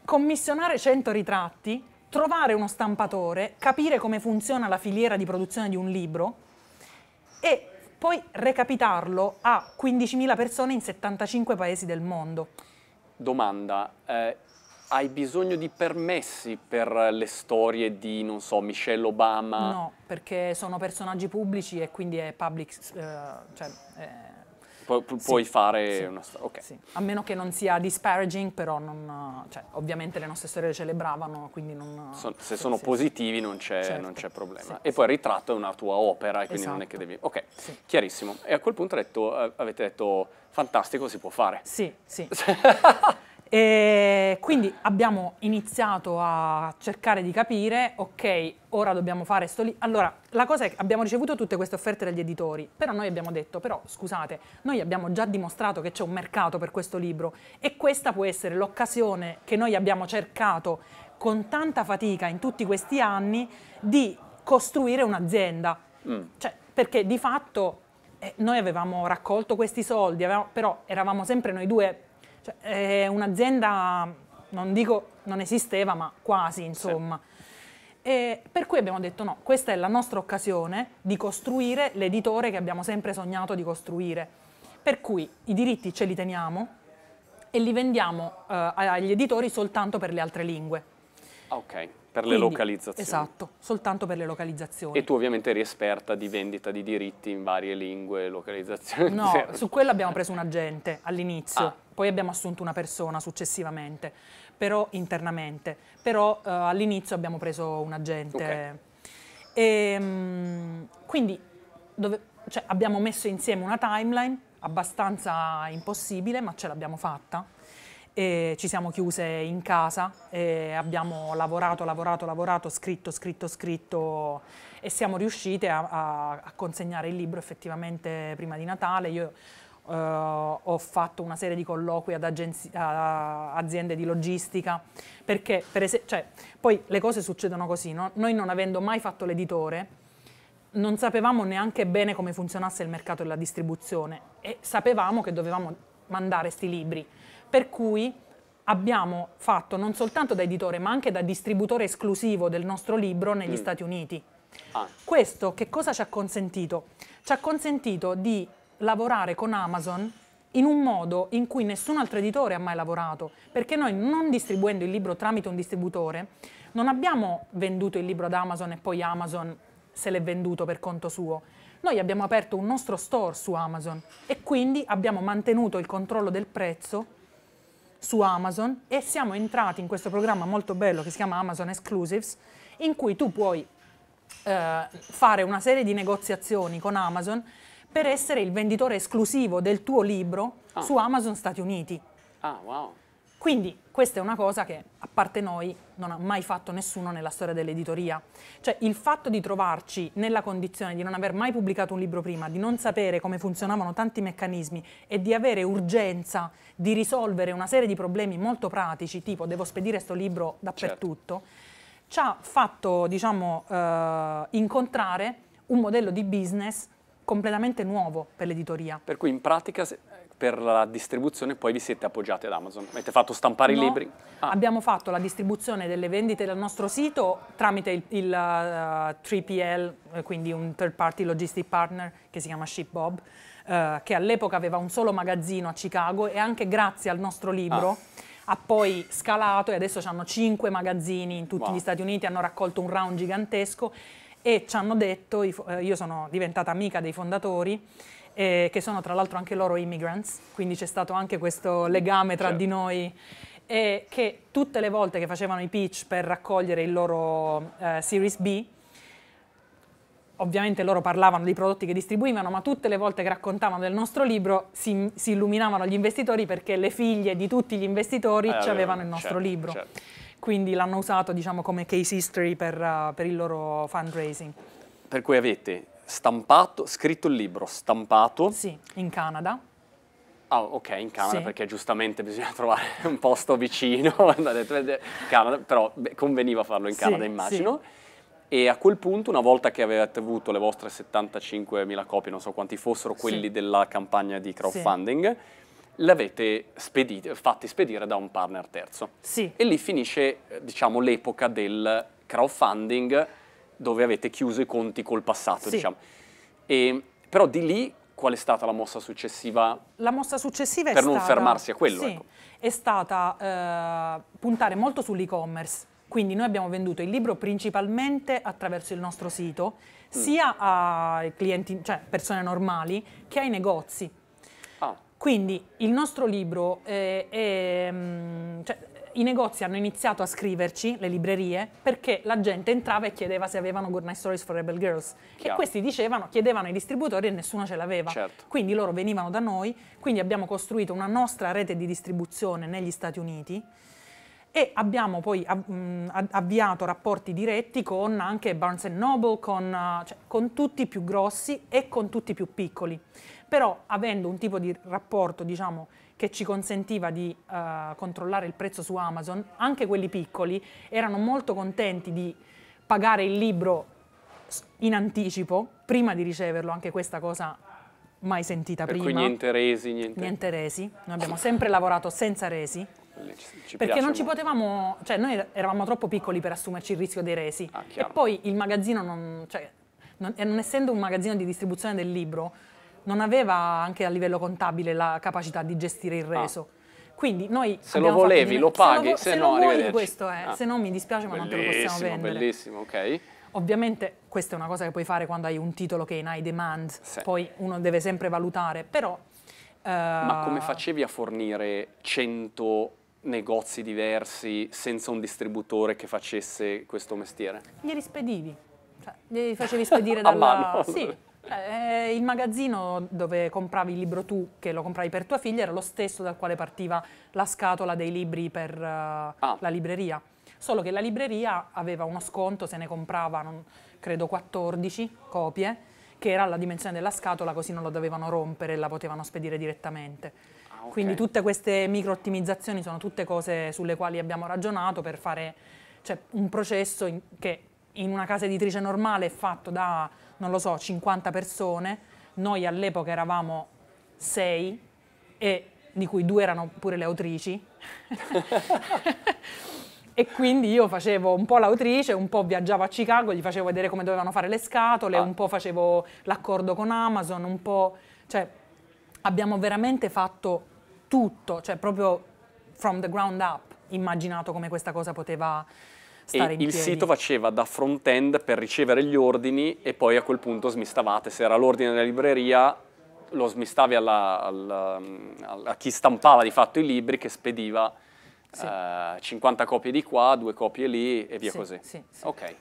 commissionare 100 ritratti, trovare uno stampatore, capire come funziona la filiera di produzione di un libro e poi recapitarlo a 15.000 persone in 75 paesi del mondo. Domanda, eh, hai bisogno di permessi per le storie di, non so, Michelle Obama? No, perché sono personaggi pubblici e quindi è public... Uh, cioè, è... Eh, pu- pu- puoi fare sì, una storia, okay. sì. A meno che non sia disparaging, però non, cioè, ovviamente le nostre storie le celebravano, quindi non... So, se sono positivi non c'è, certo. non c'è problema. e poi il ritratto è una tua opera, e quindi esatto. non è esatto. che devi... Ok, chiarissimo. E a quel punto detto, eh, avete detto, fantastico, si può fare. Sì, sì. (laughs) E quindi abbiamo iniziato a cercare di capire, ok, ora dobbiamo fare sto lì. Allora, la cosa è che abbiamo ricevuto tutte queste offerte dagli editori, però noi abbiamo detto, però scusate, noi abbiamo già dimostrato che c'è un mercato per questo libro e questa può essere l'occasione che noi abbiamo cercato con tanta fatica in tutti questi anni di costruire un'azienda. Mm. Cioè, perché di fatto eh, noi avevamo raccolto questi soldi, avevamo, però eravamo sempre noi due cioè, è eh, un'azienda, non dico non esisteva, ma quasi, insomma. Sì. per cui abbiamo detto no, questa è la nostra occasione di costruire l'editore che abbiamo sempre sognato di costruire. Per cui i diritti ce li teniamo e li vendiamo eh, agli editori soltanto per le altre lingue. Ah, ok. Per Quindi, le localizzazioni. Esatto, soltanto per le localizzazioni. E tu ovviamente eri esperta di vendita di diritti in varie lingue, localizzazioni. No, su quello abbiamo preso un agente all'inizio. Ah, poi abbiamo assunto una persona successivamente, però internamente, però eh, all'inizio abbiamo preso un agente. Okay. E, ehm, quindi dove, cioè, abbiamo messo insieme una timeline abbastanza impossibile, ma ce l'abbiamo fatta. E ci siamo chiuse in casa e abbiamo lavorato, lavorato, lavorato, scritto, scritto, scritto e siamo riuscite a, a consegnare il libro effettivamente prima di Natale. Io Uh, ho fatto una serie di colloqui ad aziende di logistica, perché per cioè, poi le cose succedono così, no? noi non avendo mai fatto l'editore, non sapevamo neanche bene come funzionasse il mercato della distribuzione e sapevamo che dovevamo mandare questi libri, per cui abbiamo fatto non soltanto da editore ma anche da distributore esclusivo del nostro libro negli mm. Stati Uniti. Ah. Questo che cosa ci ha consentito? Ci ha consentito di lavorare con Amazon in un modo in cui nessun altro editore ha mai lavorato, perché noi non distribuendo il libro tramite un distributore, non abbiamo venduto il libro ad Amazon e poi Amazon se l'è venduto per conto suo. Noi abbiamo aperto un nostro store su Amazon e quindi abbiamo mantenuto il controllo del prezzo su Amazon e siamo entrati in questo programma molto bello che si chiama Amazon Exclusives, in cui tu puoi eh, fare una serie di negoziazioni con Amazon per essere il venditore esclusivo del tuo libro ah. su Amazon Stati Uniti. Ah, wow. Quindi questa è una cosa che, a parte noi, non ha mai fatto nessuno nella storia dell'editoria. Cioè il fatto di trovarci nella condizione di non aver mai pubblicato un libro prima, di non sapere come funzionavano tanti meccanismi e di avere urgenza di risolvere una serie di problemi molto pratici, tipo devo spedire questo libro dappertutto, certo. ci ha fatto diciamo, eh, incontrare un modello di business completamente nuovo per l'editoria. Per cui in pratica per la distribuzione poi vi siete appoggiati ad Amazon? Avete fatto stampare no, i libri? Ah. Abbiamo fatto la distribuzione delle vendite dal nostro sito tramite il, il uh, 3PL, eh, quindi un third party logistic partner che si chiama ShipBob, uh, che all'epoca aveva un solo magazzino a Chicago e anche grazie al nostro libro ah ha poi scalato e adesso hanno cinque magazzini in tutti wow. gli Stati Uniti, hanno raccolto un round gigantesco e ci hanno detto, eh, io sono diventata amica dei fondatori, eh, che sono tra l'altro anche loro immigrants, quindi c'è stato anche questo legame tra certo. di noi, e che tutte le volte che facevano i pitch per raccogliere il loro eh, Series B, ovviamente loro parlavano dei prodotti che distribuivano, ma tutte le volte che raccontavano del nostro libro si, si illuminavano gli investitori perché le figlie di tutti gli investitori eh, avevano il nostro certo, libro. Certo quindi l'hanno usato diciamo, come case history per, uh, per il loro fundraising. Per cui avete stampato, scritto il libro, stampato. Sì, in Canada. Ah, ok, in Canada, sì. perché giustamente bisogna (laughs) trovare un posto vicino, (laughs) Canada, però conveniva farlo in Canada, sì, immagino. Sì. E a quel punto, una volta che avevate avuto le vostre 75.000 copie, non so quanti fossero quelli della campagna di crowdfunding, l'avete spedito, fatti spedire da un partner terzo. Sì. E lì finisce eh, diciamo, l'epoca del crowdfunding dove avete chiuso i conti col passato. Sì. Diciamo. E, però di lì qual è stata la mossa successiva? La mossa successiva è per non fermarsi a quello. Sì, ecco. è stata eh, puntare molto sull'e-commerce. Quindi noi abbiamo venduto il libro principalmente attraverso il nostro sito, mm. sia a clienti, cioè persone normali, che ai negozi. Quindi il nostro libro, eh, è, mm, cioè, i negozi hanno iniziato a scriverci, le librerie, perché la gente entrava e chiedeva se avevano Good Night Stories for Rebel Girls. Chiaro. E questi dicevano, chiedevano ai distributori e nessuno ce l'aveva. Certo. Quindi loro venivano da noi, quindi abbiamo costruito una nostra rete di distribuzione negli Stati Uniti e abbiamo poi mm, avviato rapporti diretti con anche Barnes Noble, con, cioè, con tutti i più grossi e con tutti i più piccoli però avendo un tipo di rapporto diciamo, che ci consentiva di uh, controllare il prezzo su Amazon, anche quelli piccoli erano molto contenti di pagare il libro in anticipo, prima di riceverlo, anche questa cosa mai sentita per prima. Cui niente resi, niente... niente resi, noi abbiamo sempre lavorato senza resi. Ci perché non ci potevamo, cioè noi eravamo troppo piccoli per assumerci il rischio dei resi ah, e poi il magazzino non, cioè, non, non essendo un magazzino di distribuzione del libro, non aveva anche a livello contabile la capacità di gestire il ah. reso. Ah. Quindi noi se lo volevi, lo paghi, se, se, se no, vuoi, questo è, eh, ah. se no mi dispiace ma bellissimo, non te lo possiamo vendere. Bellissimo, ok. Ovviamente questa è una cosa che puoi fare quando hai un titolo che è in high demand, sì. poi uno deve sempre valutare, però... Eh... Ma come facevi a fornire 100 negozi diversi senza un distributore che facesse questo mestiere? Glieli spedivi, cioè, glieli facevi spedire (laughs) dalla... mano? Sì, eh, eh, il magazzino dove compravi il libro tu, che lo compravi per tua figlia, era lo stesso dal quale partiva la scatola dei libri per uh, ah. la libreria. Solo che la libreria aveva uno sconto, se ne comprava, non, credo, 14 copie, che era la dimensione della scatola, così non lo dovevano rompere e la potevano spedire direttamente. Ah, okay. Quindi tutte queste micro ottimizzazioni sono tutte cose sulle quali abbiamo ragionato per fare cioè, un processo che in una casa editrice normale fatto da, non lo so, 50 persone, noi all'epoca eravamo 6 e di cui due erano pure le autrici. (laughs) e quindi io facevo un po' l'autrice, un po' viaggiavo a Chicago, gli facevo vedere come dovevano fare le scatole, ah. un po' facevo l'accordo con Amazon, un po'... Cioè, abbiamo veramente fatto tutto, cioè proprio from the ground up, immaginato come questa cosa poteva stare e in il piedi. Il sito faceva da front-end per ricevere gli ordini e poi a quel punto smistavate. Se era l'ordine della libreria lo smistavi alla, alla, alla, a chi stampava di fatto i libri che spediva sì. uh, eh, 50 copie di qua, due copie lì e via sì, così. Sì, sì. Ok.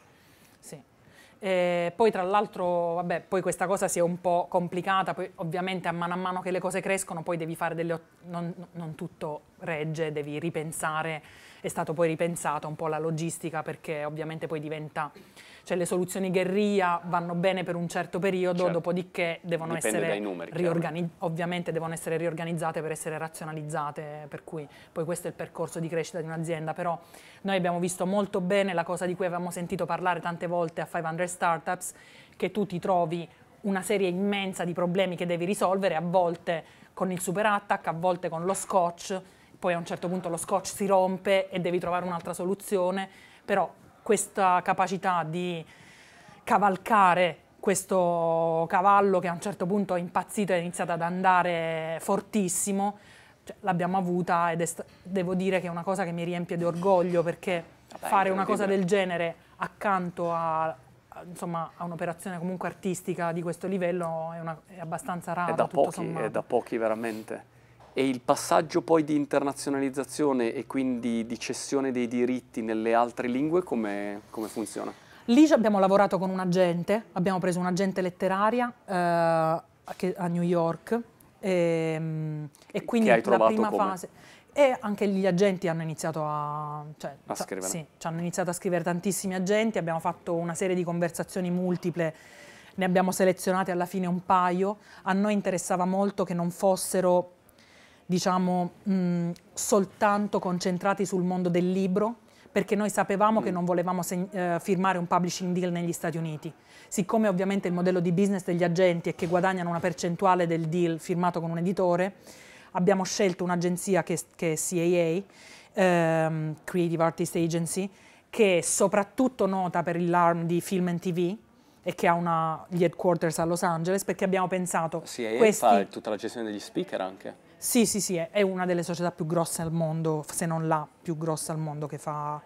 E poi tra l'altro, vabbè, poi questa cosa si è un po' complicata, poi ovviamente a mano a mano che le cose crescono, poi devi fare delle... non, non tutto regge, devi ripensare è stato poi ripensato un po' la logistica perché ovviamente poi diventa, cioè le soluzioni guerriglia vanno bene per un certo periodo, certo. dopodiché devono essere, numeri, ovviamente devono essere riorganizzate per essere razionalizzate, per cui poi questo è il percorso di crescita di un'azienda, però noi abbiamo visto molto bene la cosa di cui avevamo sentito parlare tante volte a 500 Startups, che tu ti trovi una serie immensa di problemi che devi risolvere, a volte con il super attack, a volte con lo scotch, poi a un certo punto lo scotch si rompe e devi trovare un'altra soluzione, però questa capacità di cavalcare questo cavallo che a un certo punto è impazzito e è iniziato ad andare fortissimo, cioè, l'abbiamo avuta ed è devo dire che è una cosa che mi riempie di orgoglio perché Vabbè, fare una cosa del genere accanto a insomma, a un'operazione comunque artistica di questo livello è, una, è abbastanza rara. È da, pochi, è da pochi veramente e il passaggio poi di internazionalizzazione e quindi di cessione dei diritti nelle altre lingue come, come funziona? Lì abbiamo lavorato con un agente, abbiamo preso un agente letteraria eh, a New York ehm, e, e quindi la prima come? fase... E anche gli agenti hanno iniziato a, cioè, a scrivere. Sì, ci hanno iniziato a scrivere tantissimi agenti, abbiamo fatto una serie di conversazioni multiple, ne abbiamo selezionate alla fine un paio. A noi interessava molto che non fossero diciamo, mh, mm, soltanto concentrati sul mondo del libro, perché noi sapevamo mm. che non volevamo eh, firmare un publishing deal negli Stati Uniti. Siccome ovviamente il modello di business degli agenti è che guadagnano una percentuale del deal firmato con un editore, abbiamo scelto un'agenzia che, che, è CAA, ehm, Creative Artist Agency, che è soprattutto nota per l'arm di film e TV, e che ha una, gli headquarters a Los Angeles perché abbiamo pensato... Sì, e questi... fa tutta la gestione degli speaker anche. Sì, sì, sì, è una delle società più grosse al mondo, se non la più grossa al mondo che fa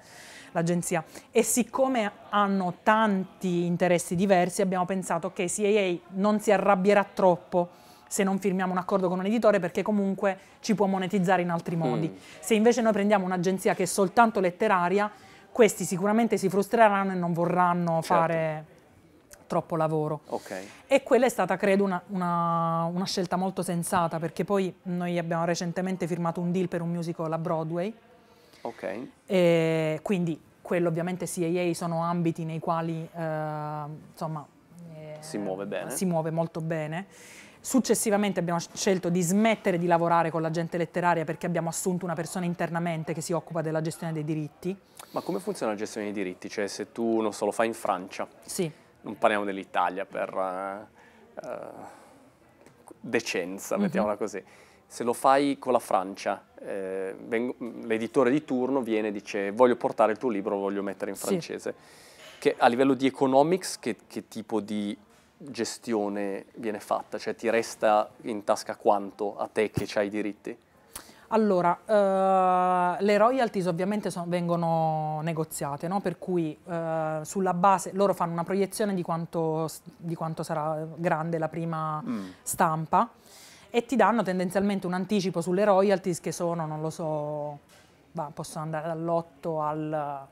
l'agenzia. E siccome hanno tanti interessi diversi, abbiamo pensato che CIA non si arrabbierà troppo se non firmiamo un accordo con un editore perché comunque ci può monetizzare in altri modi. Mm. Se invece noi prendiamo un'agenzia che è soltanto letteraria, questi sicuramente si frustreranno e non vorranno certo. fare troppo lavoro. Okay. E quella è stata, credo, una, una, una, scelta molto sensata, perché poi noi abbiamo recentemente firmato un deal per un musical a Broadway. Ok. E quindi quello ovviamente CAA sono ambiti nei quali eh, insomma, eh, si muove bene. Si muove molto bene. Successivamente abbiamo scelto di smettere di lavorare con la gente letteraria perché abbiamo assunto una persona internamente che si occupa della gestione dei diritti. Ma come funziona la gestione dei diritti? Cioè se tu, non so, lo fai in Francia. Sì non parliamo dell'Italia per uh, decenza, mm -hmm. mettiamola così. Se lo fai con la Francia, eh, l'editore di turno viene e dice voglio portare il tuo libro, lo voglio mettere in francese. Sì. Che, a livello di economics che, che tipo di gestione viene fatta? Cioè ti resta in tasca quanto a te che hai i diritti? Allora, eh, le royalties ovviamente sono, vengono negoziate, no? per cui eh, sulla base loro fanno una proiezione di quanto, di quanto sarà grande la prima mm. stampa e ti danno tendenzialmente un anticipo sulle royalties che sono, non lo so, bah, possono andare dall'8 al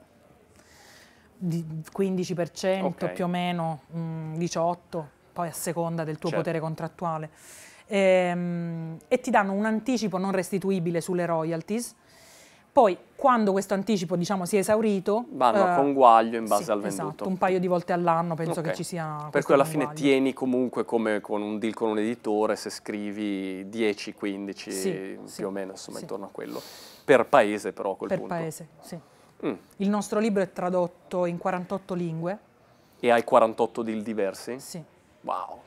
15% okay. più o meno, mh, mm, 18%, poi a seconda del tuo certo. potere contrattuale ehm, e ti danno un anticipo non restituibile sulle royalties. Poi, quando questo anticipo diciamo, si è esaurito... Vanno eh, a conguaglio in base sì, al venduto. Esatto, un paio di volte all'anno penso okay. che ci sia... Per cui alla fine tieni comunque come con un deal con un editore, se scrivi 10-15 sì, più sì, o meno, insomma, intorno a quello. Per paese però a quel per punto. Per paese, sì. Mm. Il nostro libro è tradotto in 48 lingue. E hai 48 deal diversi? Sì. Wow.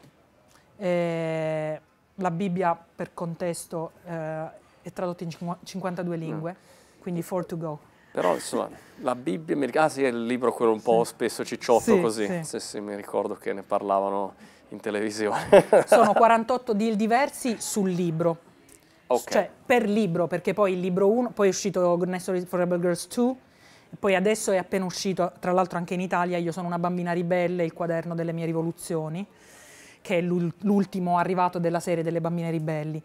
Eh la Bibbia per contesto eh, è tradotta in 52 lingue, mm. quindi four to go. Però insomma, la Bibbia, mi ah sì, è il libro quello un po' sì. spesso cicciotto sì, così, sì. sì sì, mi ricordo che ne parlavano in televisione. (laughs) Sono 48 (laughs) deal diversi sul libro, okay. cioè per libro, perché poi il libro 1, poi è uscito Good for Rebel Girls 2, poi adesso è appena uscito, tra l'altro anche in Italia, Io sono una bambina ribelle, il quaderno delle mie rivoluzioni, che è l'ultimo arrivato della serie delle bambine ribelli.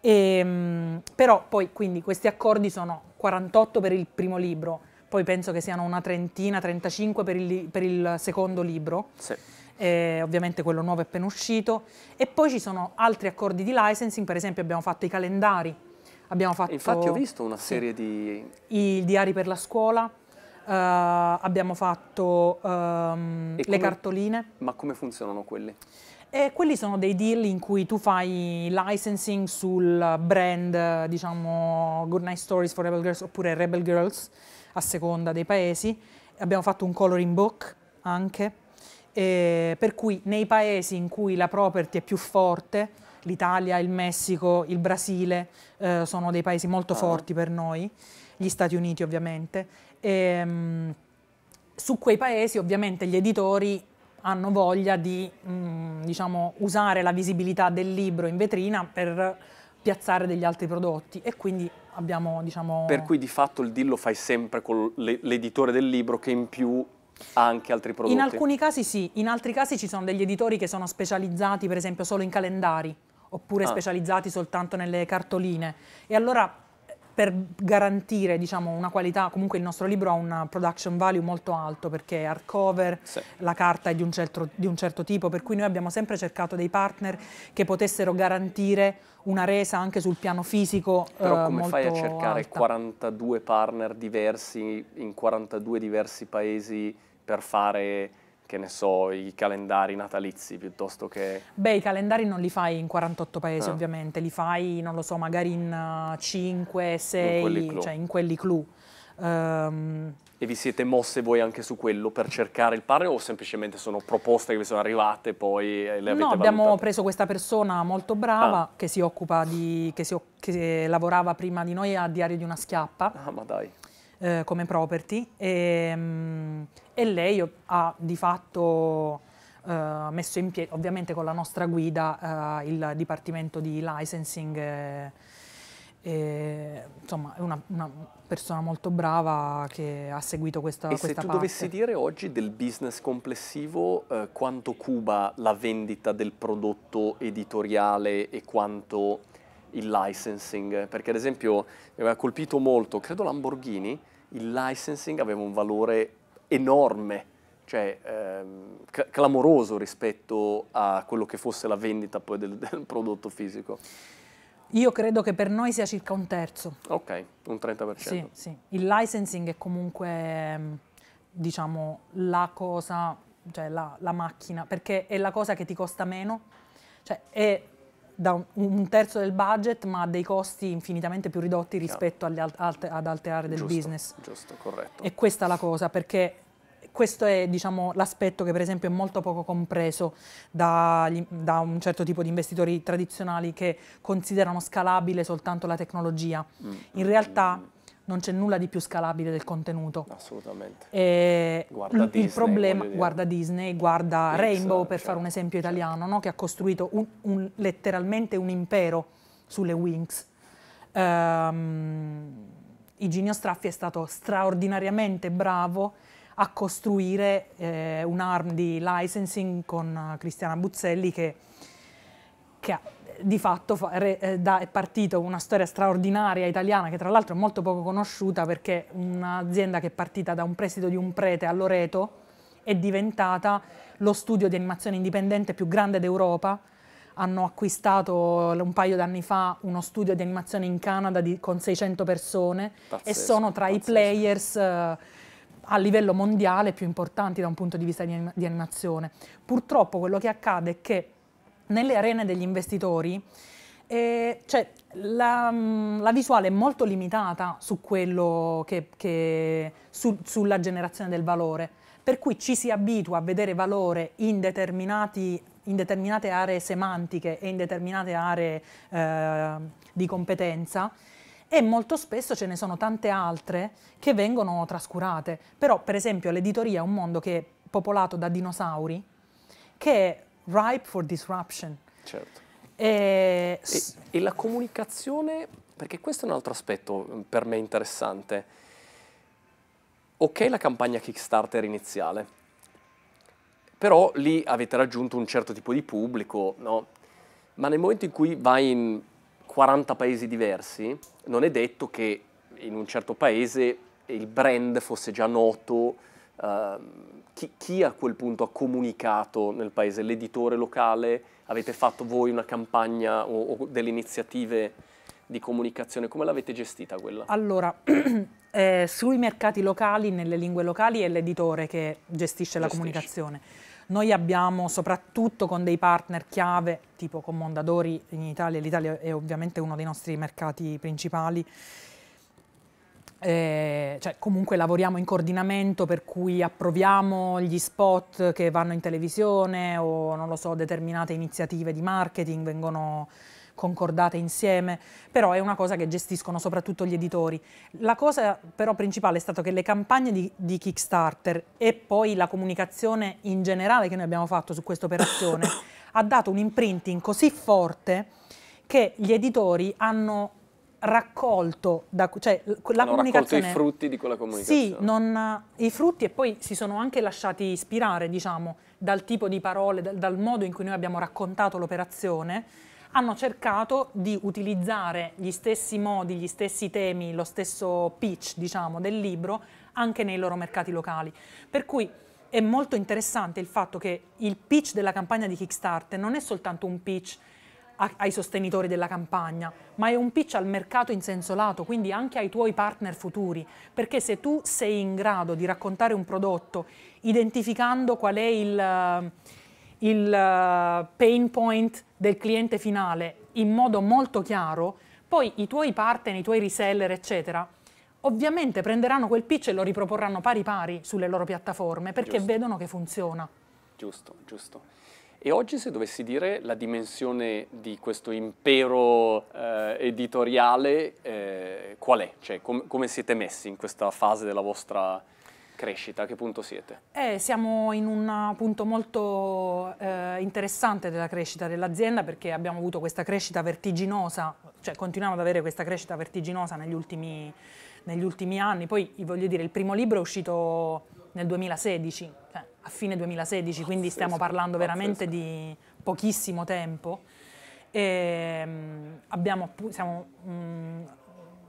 E, ehm, però poi quindi questi accordi sono 48 per il primo libro, poi penso che siano una trentina, 35 per il, per il secondo libro. Sì. Eh, ovviamente quello nuovo è appena uscito, e poi ci sono altri accordi di licensing, per esempio abbiamo fatto i calendari, abbiamo fatto... Infatti ho visto una serie sì, di... I diari per la scuola, eh, abbiamo fatto ehm, come, le cartoline. Ma come funzionano quelli? E eh, quelli sono dei deal in cui tu fai licensing sul brand, diciamo, Good Night Stories for Rebel Girls oppure Rebel Girls, a seconda dei paesi. Abbiamo fatto un coloring book anche, eh, per cui nei paesi in cui la property è più forte, l'Italia, il Messico, il Brasile, eh, sono dei paesi molto ah. forti per noi, gli Stati Uniti ovviamente, e, ehm, mh, su quei paesi ovviamente gli editori hanno voglia di mh, mm, diciamo, usare la visibilità del libro in vetrina per piazzare degli altri prodotti e quindi abbiamo diciamo... Per cui di fatto il deal lo fai sempre con l'editore del libro che in più ha anche altri prodotti? In alcuni casi sì, in altri casi ci sono degli editori che sono specializzati per esempio solo in calendari oppure ah. specializzati soltanto nelle cartoline e allora per garantire diciamo, una qualità, comunque il nostro libro ha un production value molto alto perché è hardcover, sì. la carta è di un, certo, di un, certo, tipo, per cui noi abbiamo sempre cercato dei partner che potessero garantire una resa anche sul piano fisico. Però eh, come eh, fai a cercare alta. 42 partner diversi in 42 diversi paesi per fare che ne so, i calendari natalizi piuttosto che... Beh, i calendari non li fai in 48 paesi ah. ovviamente, li fai, non lo so, magari in 5, eh, 6, in cioè in quelli clou. Um... E vi siete mosse voi anche su quello per cercare il padre o semplicemente sono proposte che vi sono arrivate poi eh, le avete No, abbiamo valutate? preso questa persona molto brava ah. che si occupa di... Che, si, che lavorava prima di noi a Diario di una schiappa. Ah, ma dai. Eh, come property. E, ehm, mh, e lei ha di fatto eh, messo in piedi, ovviamente con la nostra guida, eh, il Dipartimento di Licensing. Eh, e, insomma, è una, una, persona molto brava che ha seguito questa, e questa parte. E se tu dovessi dire oggi del business complessivo eh, quanto cuba la vendita del prodotto editoriale e quanto il licensing? Perché ad esempio mi aveva colpito molto, credo Lamborghini, il licensing aveva un valore enorme, cioè ehm, clamoroso rispetto a quello che fosse la vendita poi del, del prodotto fisico. Io credo che per noi sia circa un terzo. Ok, un 30%. Sì, sì. Il licensing è comunque, ehm, diciamo, la cosa, cioè la, la macchina, perché è la cosa che ti costa meno, cioè è da un, un terzo del budget, ma ha dei costi infinitamente più ridotti rispetto alle, al, ad altre aree del giusto, business. Giusto, corretto. E questa è la cosa, perché questo è diciamo, l'aspetto che per esempio è molto poco compreso da, da, un certo tipo di investitori tradizionali che considerano scalabile soltanto la tecnologia. Mm. In realtà non c'è nulla di più scalabile del contenuto. Assolutamente. E guarda il Disney, problema, guarda Disney, guarda Pizza, Rainbow per certo. fare un esempio certo. italiano, no? che ha costruito un, un, letteralmente un impero sulle Winx. Um, Iginio Straffi è stato straordinariamente bravo a costruire eh, un di licensing con eh, Cristiana Buzzelli che, che ha, eh, di fatto fa, re, eh, da, è partita una storia straordinaria italiana che tra l'altro è molto poco conosciuta perché un'azienda che è partita da un prestito di un prete a Loreto è diventata lo studio di animazione indipendente più grande d'Europa. Hanno acquistato un paio d'anni fa uno studio di animazione in Canada di, con 600 persone pazzesco, e sono tra pazzesco. i players... Eh, a livello mondiale più importanti da un punto di vista di, animazione. Purtroppo quello che accade è che nelle arene degli investitori eh, cioè, la, mm, la, visuale è molto limitata su che, che, su, sulla generazione del valore, per cui ci si abitua a vedere valore in, in determinate aree semantiche e in determinate aree eh, di competenza e molto spesso ce ne sono tante altre che vengono trascurate. Però per esempio l'editoria è un mondo che è popolato da dinosauri che è ripe for disruption. Certo. E, e, e la comunicazione, perché questo è un altro aspetto mm, per me interessante. Ok la campagna Kickstarter iniziale, però lì avete raggiunto un certo tipo di pubblico, no? Ma nel momento in cui vai in 40 paesi diversi, non è detto che in un certo paese il brand fosse già noto, eh, chi, chi, a quel punto ha comunicato nel paese? L'editore locale? Avete fatto voi una campagna o, o delle iniziative di comunicazione? Come l'avete gestita quella? Allora, (clears throat) eh, sui mercati locali, nelle lingue locali, è l'editore che gestisce, gestisce. la comunicazione noi abbiamo soprattutto con dei partner chiave, tipo con Mondadori in Italia, l'Italia è ovviamente uno dei nostri mercati principali, eh, cioè, comunque lavoriamo in coordinamento per cui approviamo gli spot che vanno in televisione o non lo so, determinate iniziative di marketing vengono concordate insieme, però è una cosa che gestiscono soprattutto gli editori. La cosa però principale è stato che le campagne di, di Kickstarter e poi la comunicazione in generale che noi abbiamo fatto su questa operazione (coughs) ha dato un imprinting così forte che gli editori hanno raccolto da, cioè, la hanno comunicazione. i frutti di quella comunicazione. Sì, non, i frutti e poi si sono anche lasciati ispirare, diciamo, dal tipo di parole, dal, dal modo in cui noi abbiamo raccontato l'operazione hanno cercato di utilizzare gli stessi modi, gli stessi temi, lo stesso pitch diciamo, del libro anche nei loro mercati locali. Per cui è molto interessante il fatto che il pitch della campagna di Kickstarter non è soltanto un pitch ai sostenitori della campagna, ma è un pitch al mercato in senso lato, quindi anche ai tuoi partner futuri, perché se tu sei in grado di raccontare un prodotto identificando qual è il il eh, pain point del cliente finale in modo molto chiaro, poi i tuoi partner, i tuoi reseller, eccetera, ovviamente prenderanno quel pitch e lo riproporranno pari pari sulle loro piattaforme perché giusto. vedono che funziona. Giusto, giusto. E oggi se dovessi dire la dimensione di questo impero eh, editoriale, eh, qual è? Cioè, com- come siete messi in questa fase della vostra crescita? A che punto siete? Eh, siamo in un punto molto eh, interessante della crescita dell'azienda perché abbiamo avuto questa crescita vertiginosa, cioè continuiamo ad avere questa crescita vertiginosa negli ultimi, negli ultimi anni. Poi voglio dire, il primo libro è uscito nel 2016, cioè a fine 2016, oh, quindi stiamo parlando veramente di pochissimo tempo. E, ehm, abbiamo, siamo, mh, mm,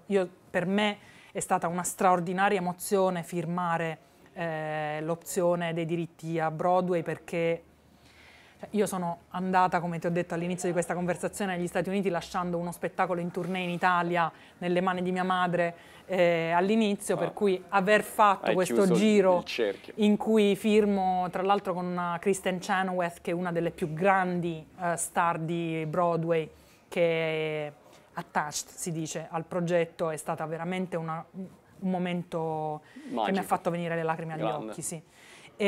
io, per me è stata una straordinaria emozione firmare eh, l'opzione dei diritti a Broadway perché cioè, io sono andata, come ti ho detto all'inizio di questa conversazione, agli Stati Uniti lasciando uno spettacolo in tournée in Italia nelle mani di mia madre eh, all'inizio, ah, per cui aver fatto questo giro in cui firmo, tra l'altro con eh, Kristen Chenoweth, che è una delle più grandi uh, star di Broadway, che attached, si dice, al progetto è stato veramente una, un momento Magico. che mi ha fatto venire le lacrime agli Grande. occhi. Sì. E,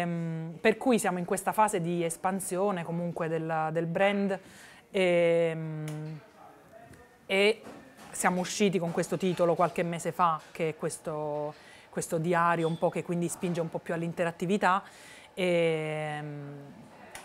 ehm, per cui siamo in questa fase di espansione comunque del, del brand e, ehm, e, siamo usciti con questo titolo qualche mese fa, che è questo, questo diario un po' che quindi spinge un po' più all'interattività. E, ehm,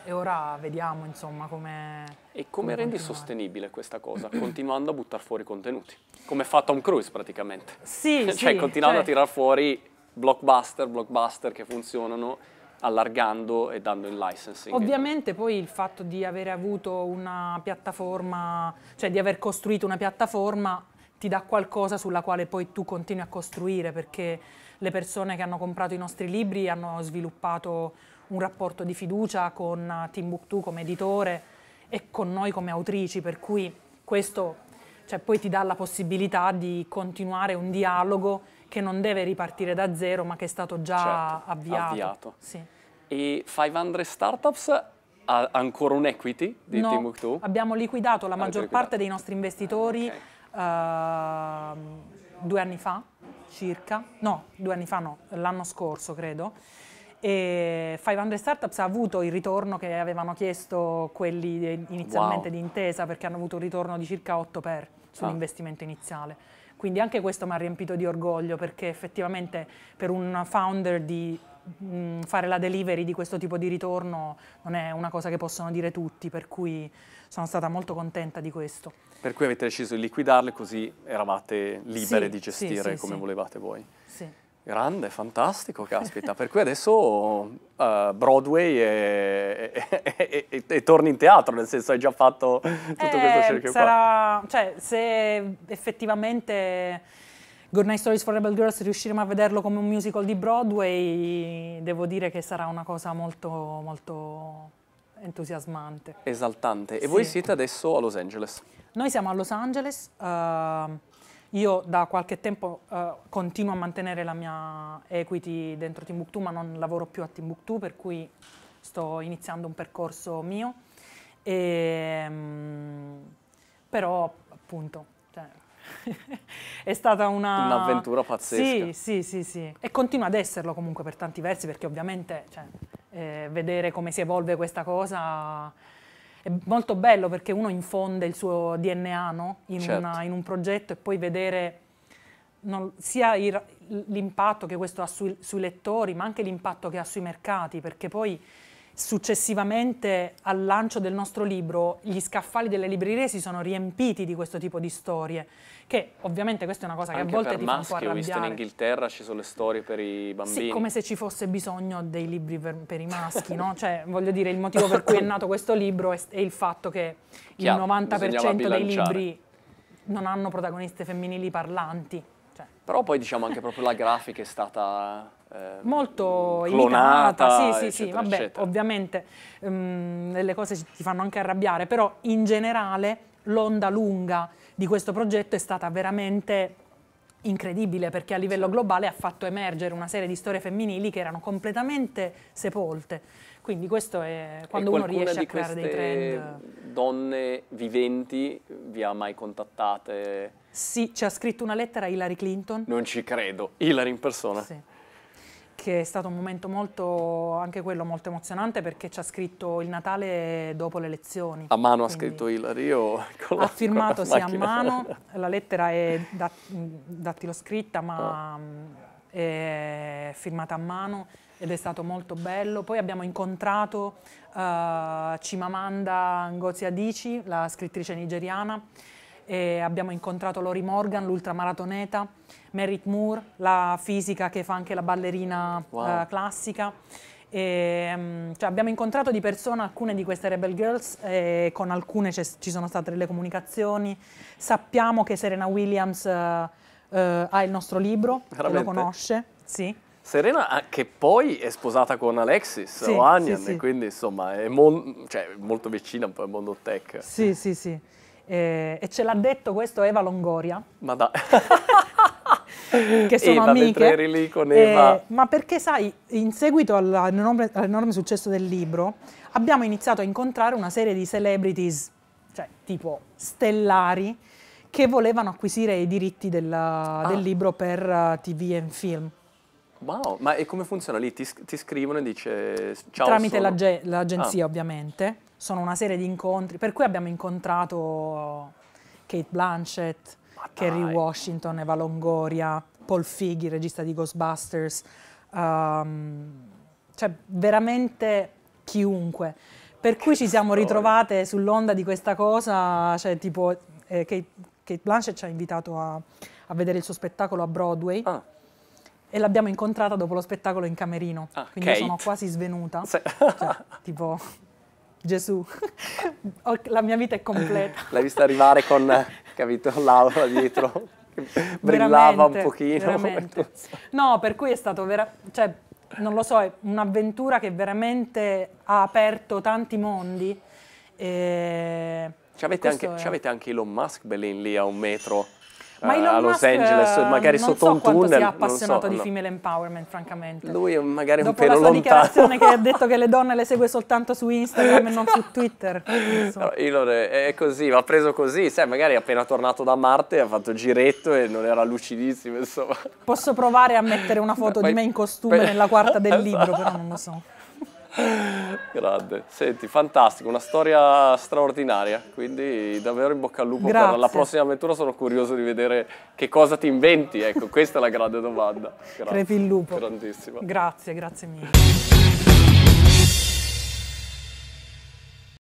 e ora vediamo insomma come... E come, come rendi continuare. sostenibile questa cosa? Continuando a buttare fuori contenuti, come fa Tom Cruise praticamente. Sì, (laughs) Cioè sì, continuando a cioè tirar fuori blockbuster, blockbuster che funzionano, allargando e dando il licensing. Ovviamente poi il fatto di avere avuto una piattaforma, cioè di aver costruito una piattaforma ti dà qualcosa sulla quale poi tu continui a costruire perché le persone che hanno comprato i nostri libri hanno sviluppato un rapporto di fiducia con Timbuktu come editore e con noi come autrici, per cui questo cioè, poi ti dà la possibilità di continuare un dialogo che non deve ripartire da zero, ma che è stato già certo, avviato. avviato. Sì. E 500 Startups ha ancora un equity di no, Timbuktu? abbiamo liquidato la maggior liquidato. parte dei nostri investitori okay. uh, due anni fa circa, no, due anni fa no, l'anno scorso credo e 500 Startups ha avuto il ritorno che avevano chiesto quelli inizialmente wow. di intesa perché hanno avuto un ritorno di circa 8 per ah. sull'investimento ah. iniziale. Quindi anche questo mi ha riempito di orgoglio perché effettivamente per un founder di mh, mm, fare la delivery di questo tipo di ritorno non è una cosa che possono dire tutti, per cui sono stata molto contenta di questo. Per cui avete deciso di liquidarle così eravate libere sì, di gestire sì, sì, come volevate voi. Sì. Grande, fantastico, caspita. per cui adesso uh, Broadway e, e, e, e, torni in teatro, nel senso hai già fatto tutto eh, questo cerchio sarà, qua. Cioè, se effettivamente Good Night Stories for Rebel Girls riusciremo a vederlo come un musical di Broadway, devo dire che sarà una cosa molto, molto entusiasmante. Esaltante. E sì. voi siete adesso a Los Angeles? Noi siamo a Los Angeles. Uh, io da qualche tempo eh, continuo a mantenere la mia equity dentro Timbuktu, ma non lavoro più a Timbuktu, per cui sto iniziando un percorso mio. E, ehm, mh, però, appunto, cioè, (laughs) è stata una... Un'avventura pazzesca. Sì, sì, sì, sì. E continua ad esserlo comunque per tanti versi, perché ovviamente cioè, eh, vedere come si evolve questa cosa è molto bello perché uno infonde il suo DNA no? in, certo. una, in, un progetto e poi vedere non, sia il, l'impatto che questo ha sui, sui lettori, ma anche l'impatto che ha sui mercati, perché poi Successivamente al lancio del nostro libro, gli scaffali delle librerie si sono riempiti di questo tipo di storie, che ovviamente questa è una cosa che Anche a volte ti maschi, fa un po' arrabbiare. ho visto in Inghilterra ci sono le storie per i bambini. Sì, come se ci fosse bisogno dei libri per, per i maschi, no? Cioè, voglio dire, il motivo per cui è (laughs) nato questo libro è, è il fatto che Chiaro, il 90% dei libri non hanno protagoniste femminili parlanti. Cioè. Però poi diciamo anche proprio la grafica è stata Ehm, molto clonata, sì, sì, eccetera, sì, vabbè, eccetera. ovviamente um, le cose ti fanno anche arrabbiare, però in generale l'onda lunga di questo progetto è stata veramente incredibile perché a livello globale ha fatto emergere una serie di storie femminili che erano completamente sepolte. Quindi questo è quando uno riesce a creare dei trend. Donne viventi vi ha mai contattate? Sì, ci ha scritto una lettera Hillary Clinton. Non ci credo, Hillary in persona. Sì che è stato un momento molto, anche quello molto emozionante perché ci ha scritto il Natale dopo le elezioni. A mano ha scritto Ilari o con la, Ha firmato con la sì, a mano, (laughs) la lettera è dat scritta ma oh. è firmata a mano ed è stato molto bello. Poi abbiamo incontrato uh, eh, Cimamanda Ngozi Adici, la scrittrice nigeriana, e abbiamo incontrato Lori Morgan, l'ultramaratoneta, Merit Moore, la fisica che fa anche la ballerina eh, wow. uh, classica. E, um, cioè abbiamo incontrato di persona alcune di queste Rebel Girls, e con alcune ci sono state delle comunicazioni. Sappiamo che Serena Williams uh, uh, ha il nostro libro, lo conosce. Sì. Serena ah, che poi è sposata con Alexis sì, Ohanian, sì, sì. quindi insomma è mon cioè, molto vicina al mondo tech. Sì, sì, sì. Eh, e ce l'ha detto questo Eva Longoria. Ma dai. (laughs) che sono Eva amiche. Lì con Eva. Eh, ma perché sai, in seguito all'enorme, successo del libro, abbiamo iniziato a incontrare una serie di celebrities, cioè tipo stellari, che volevano acquisire i diritti della, ah. del libro per uh, eh, TV e film. Wow, ma e come funziona lì? Ti, ti scrivono e dice ciao Tramite l'agenzia ah. ovviamente sono una serie di incontri, per cui abbiamo incontrato Kate Blanchett, Kerry Washington, Eva Longoria, Paul Fighi, regista di Ghostbusters, um, cioè veramente chiunque. Per cui ci siamo ritrovate sull'onda di questa cosa, cioè tipo eh, Kate, Kate, Blanchett ci ha invitato a, a, vedere il suo spettacolo a Broadway. Ah e l'abbiamo incontrata dopo lo spettacolo in camerino. Ah, quindi Kate. sono quasi svenuta. Se... Cioè, (laughs) tipo, Gesù, (laughs) la mia vita è completa. L'hai vista arrivare con, (laughs) capito, Laura dietro, che brillava un pochino. Veramente. No, per cui è stato veramente, cioè, non lo so, è un'avventura che veramente ha aperto tanti mondi. E... Ci avete, anche, è... ci avete anche Elon Musk Berlin lì a un metro. Ma Elon a Los Musk, Angeles, eh, magari sotto so un tunnel. Non so sia appassionato so, di no. female empowerment, francamente. Lui è magari un Dopo pelo lontano. Dopo la sua dichiarazione che ha (laughs) detto che le donne le segue soltanto su Instagram e non su Twitter. Allora, (laughs) Elon è così, va preso così. Sai, magari è appena tornato da Marte, ha fatto giretto e non era lucidissimo, insomma. Posso provare a mettere una (laughs) foto Beh, di me in costume per... nella quarta del esatto. libro, però non lo so. Grande. Senti, fantastico, una storia straordinaria, quindi davvero in bocca al lupo Grazie. per la prossima avventura, sono curioso di vedere che cosa ti inventi, ecco, questa è la grande domanda. Grazie. Crepi il lupo. Grandissima. Grazie, grazie mille.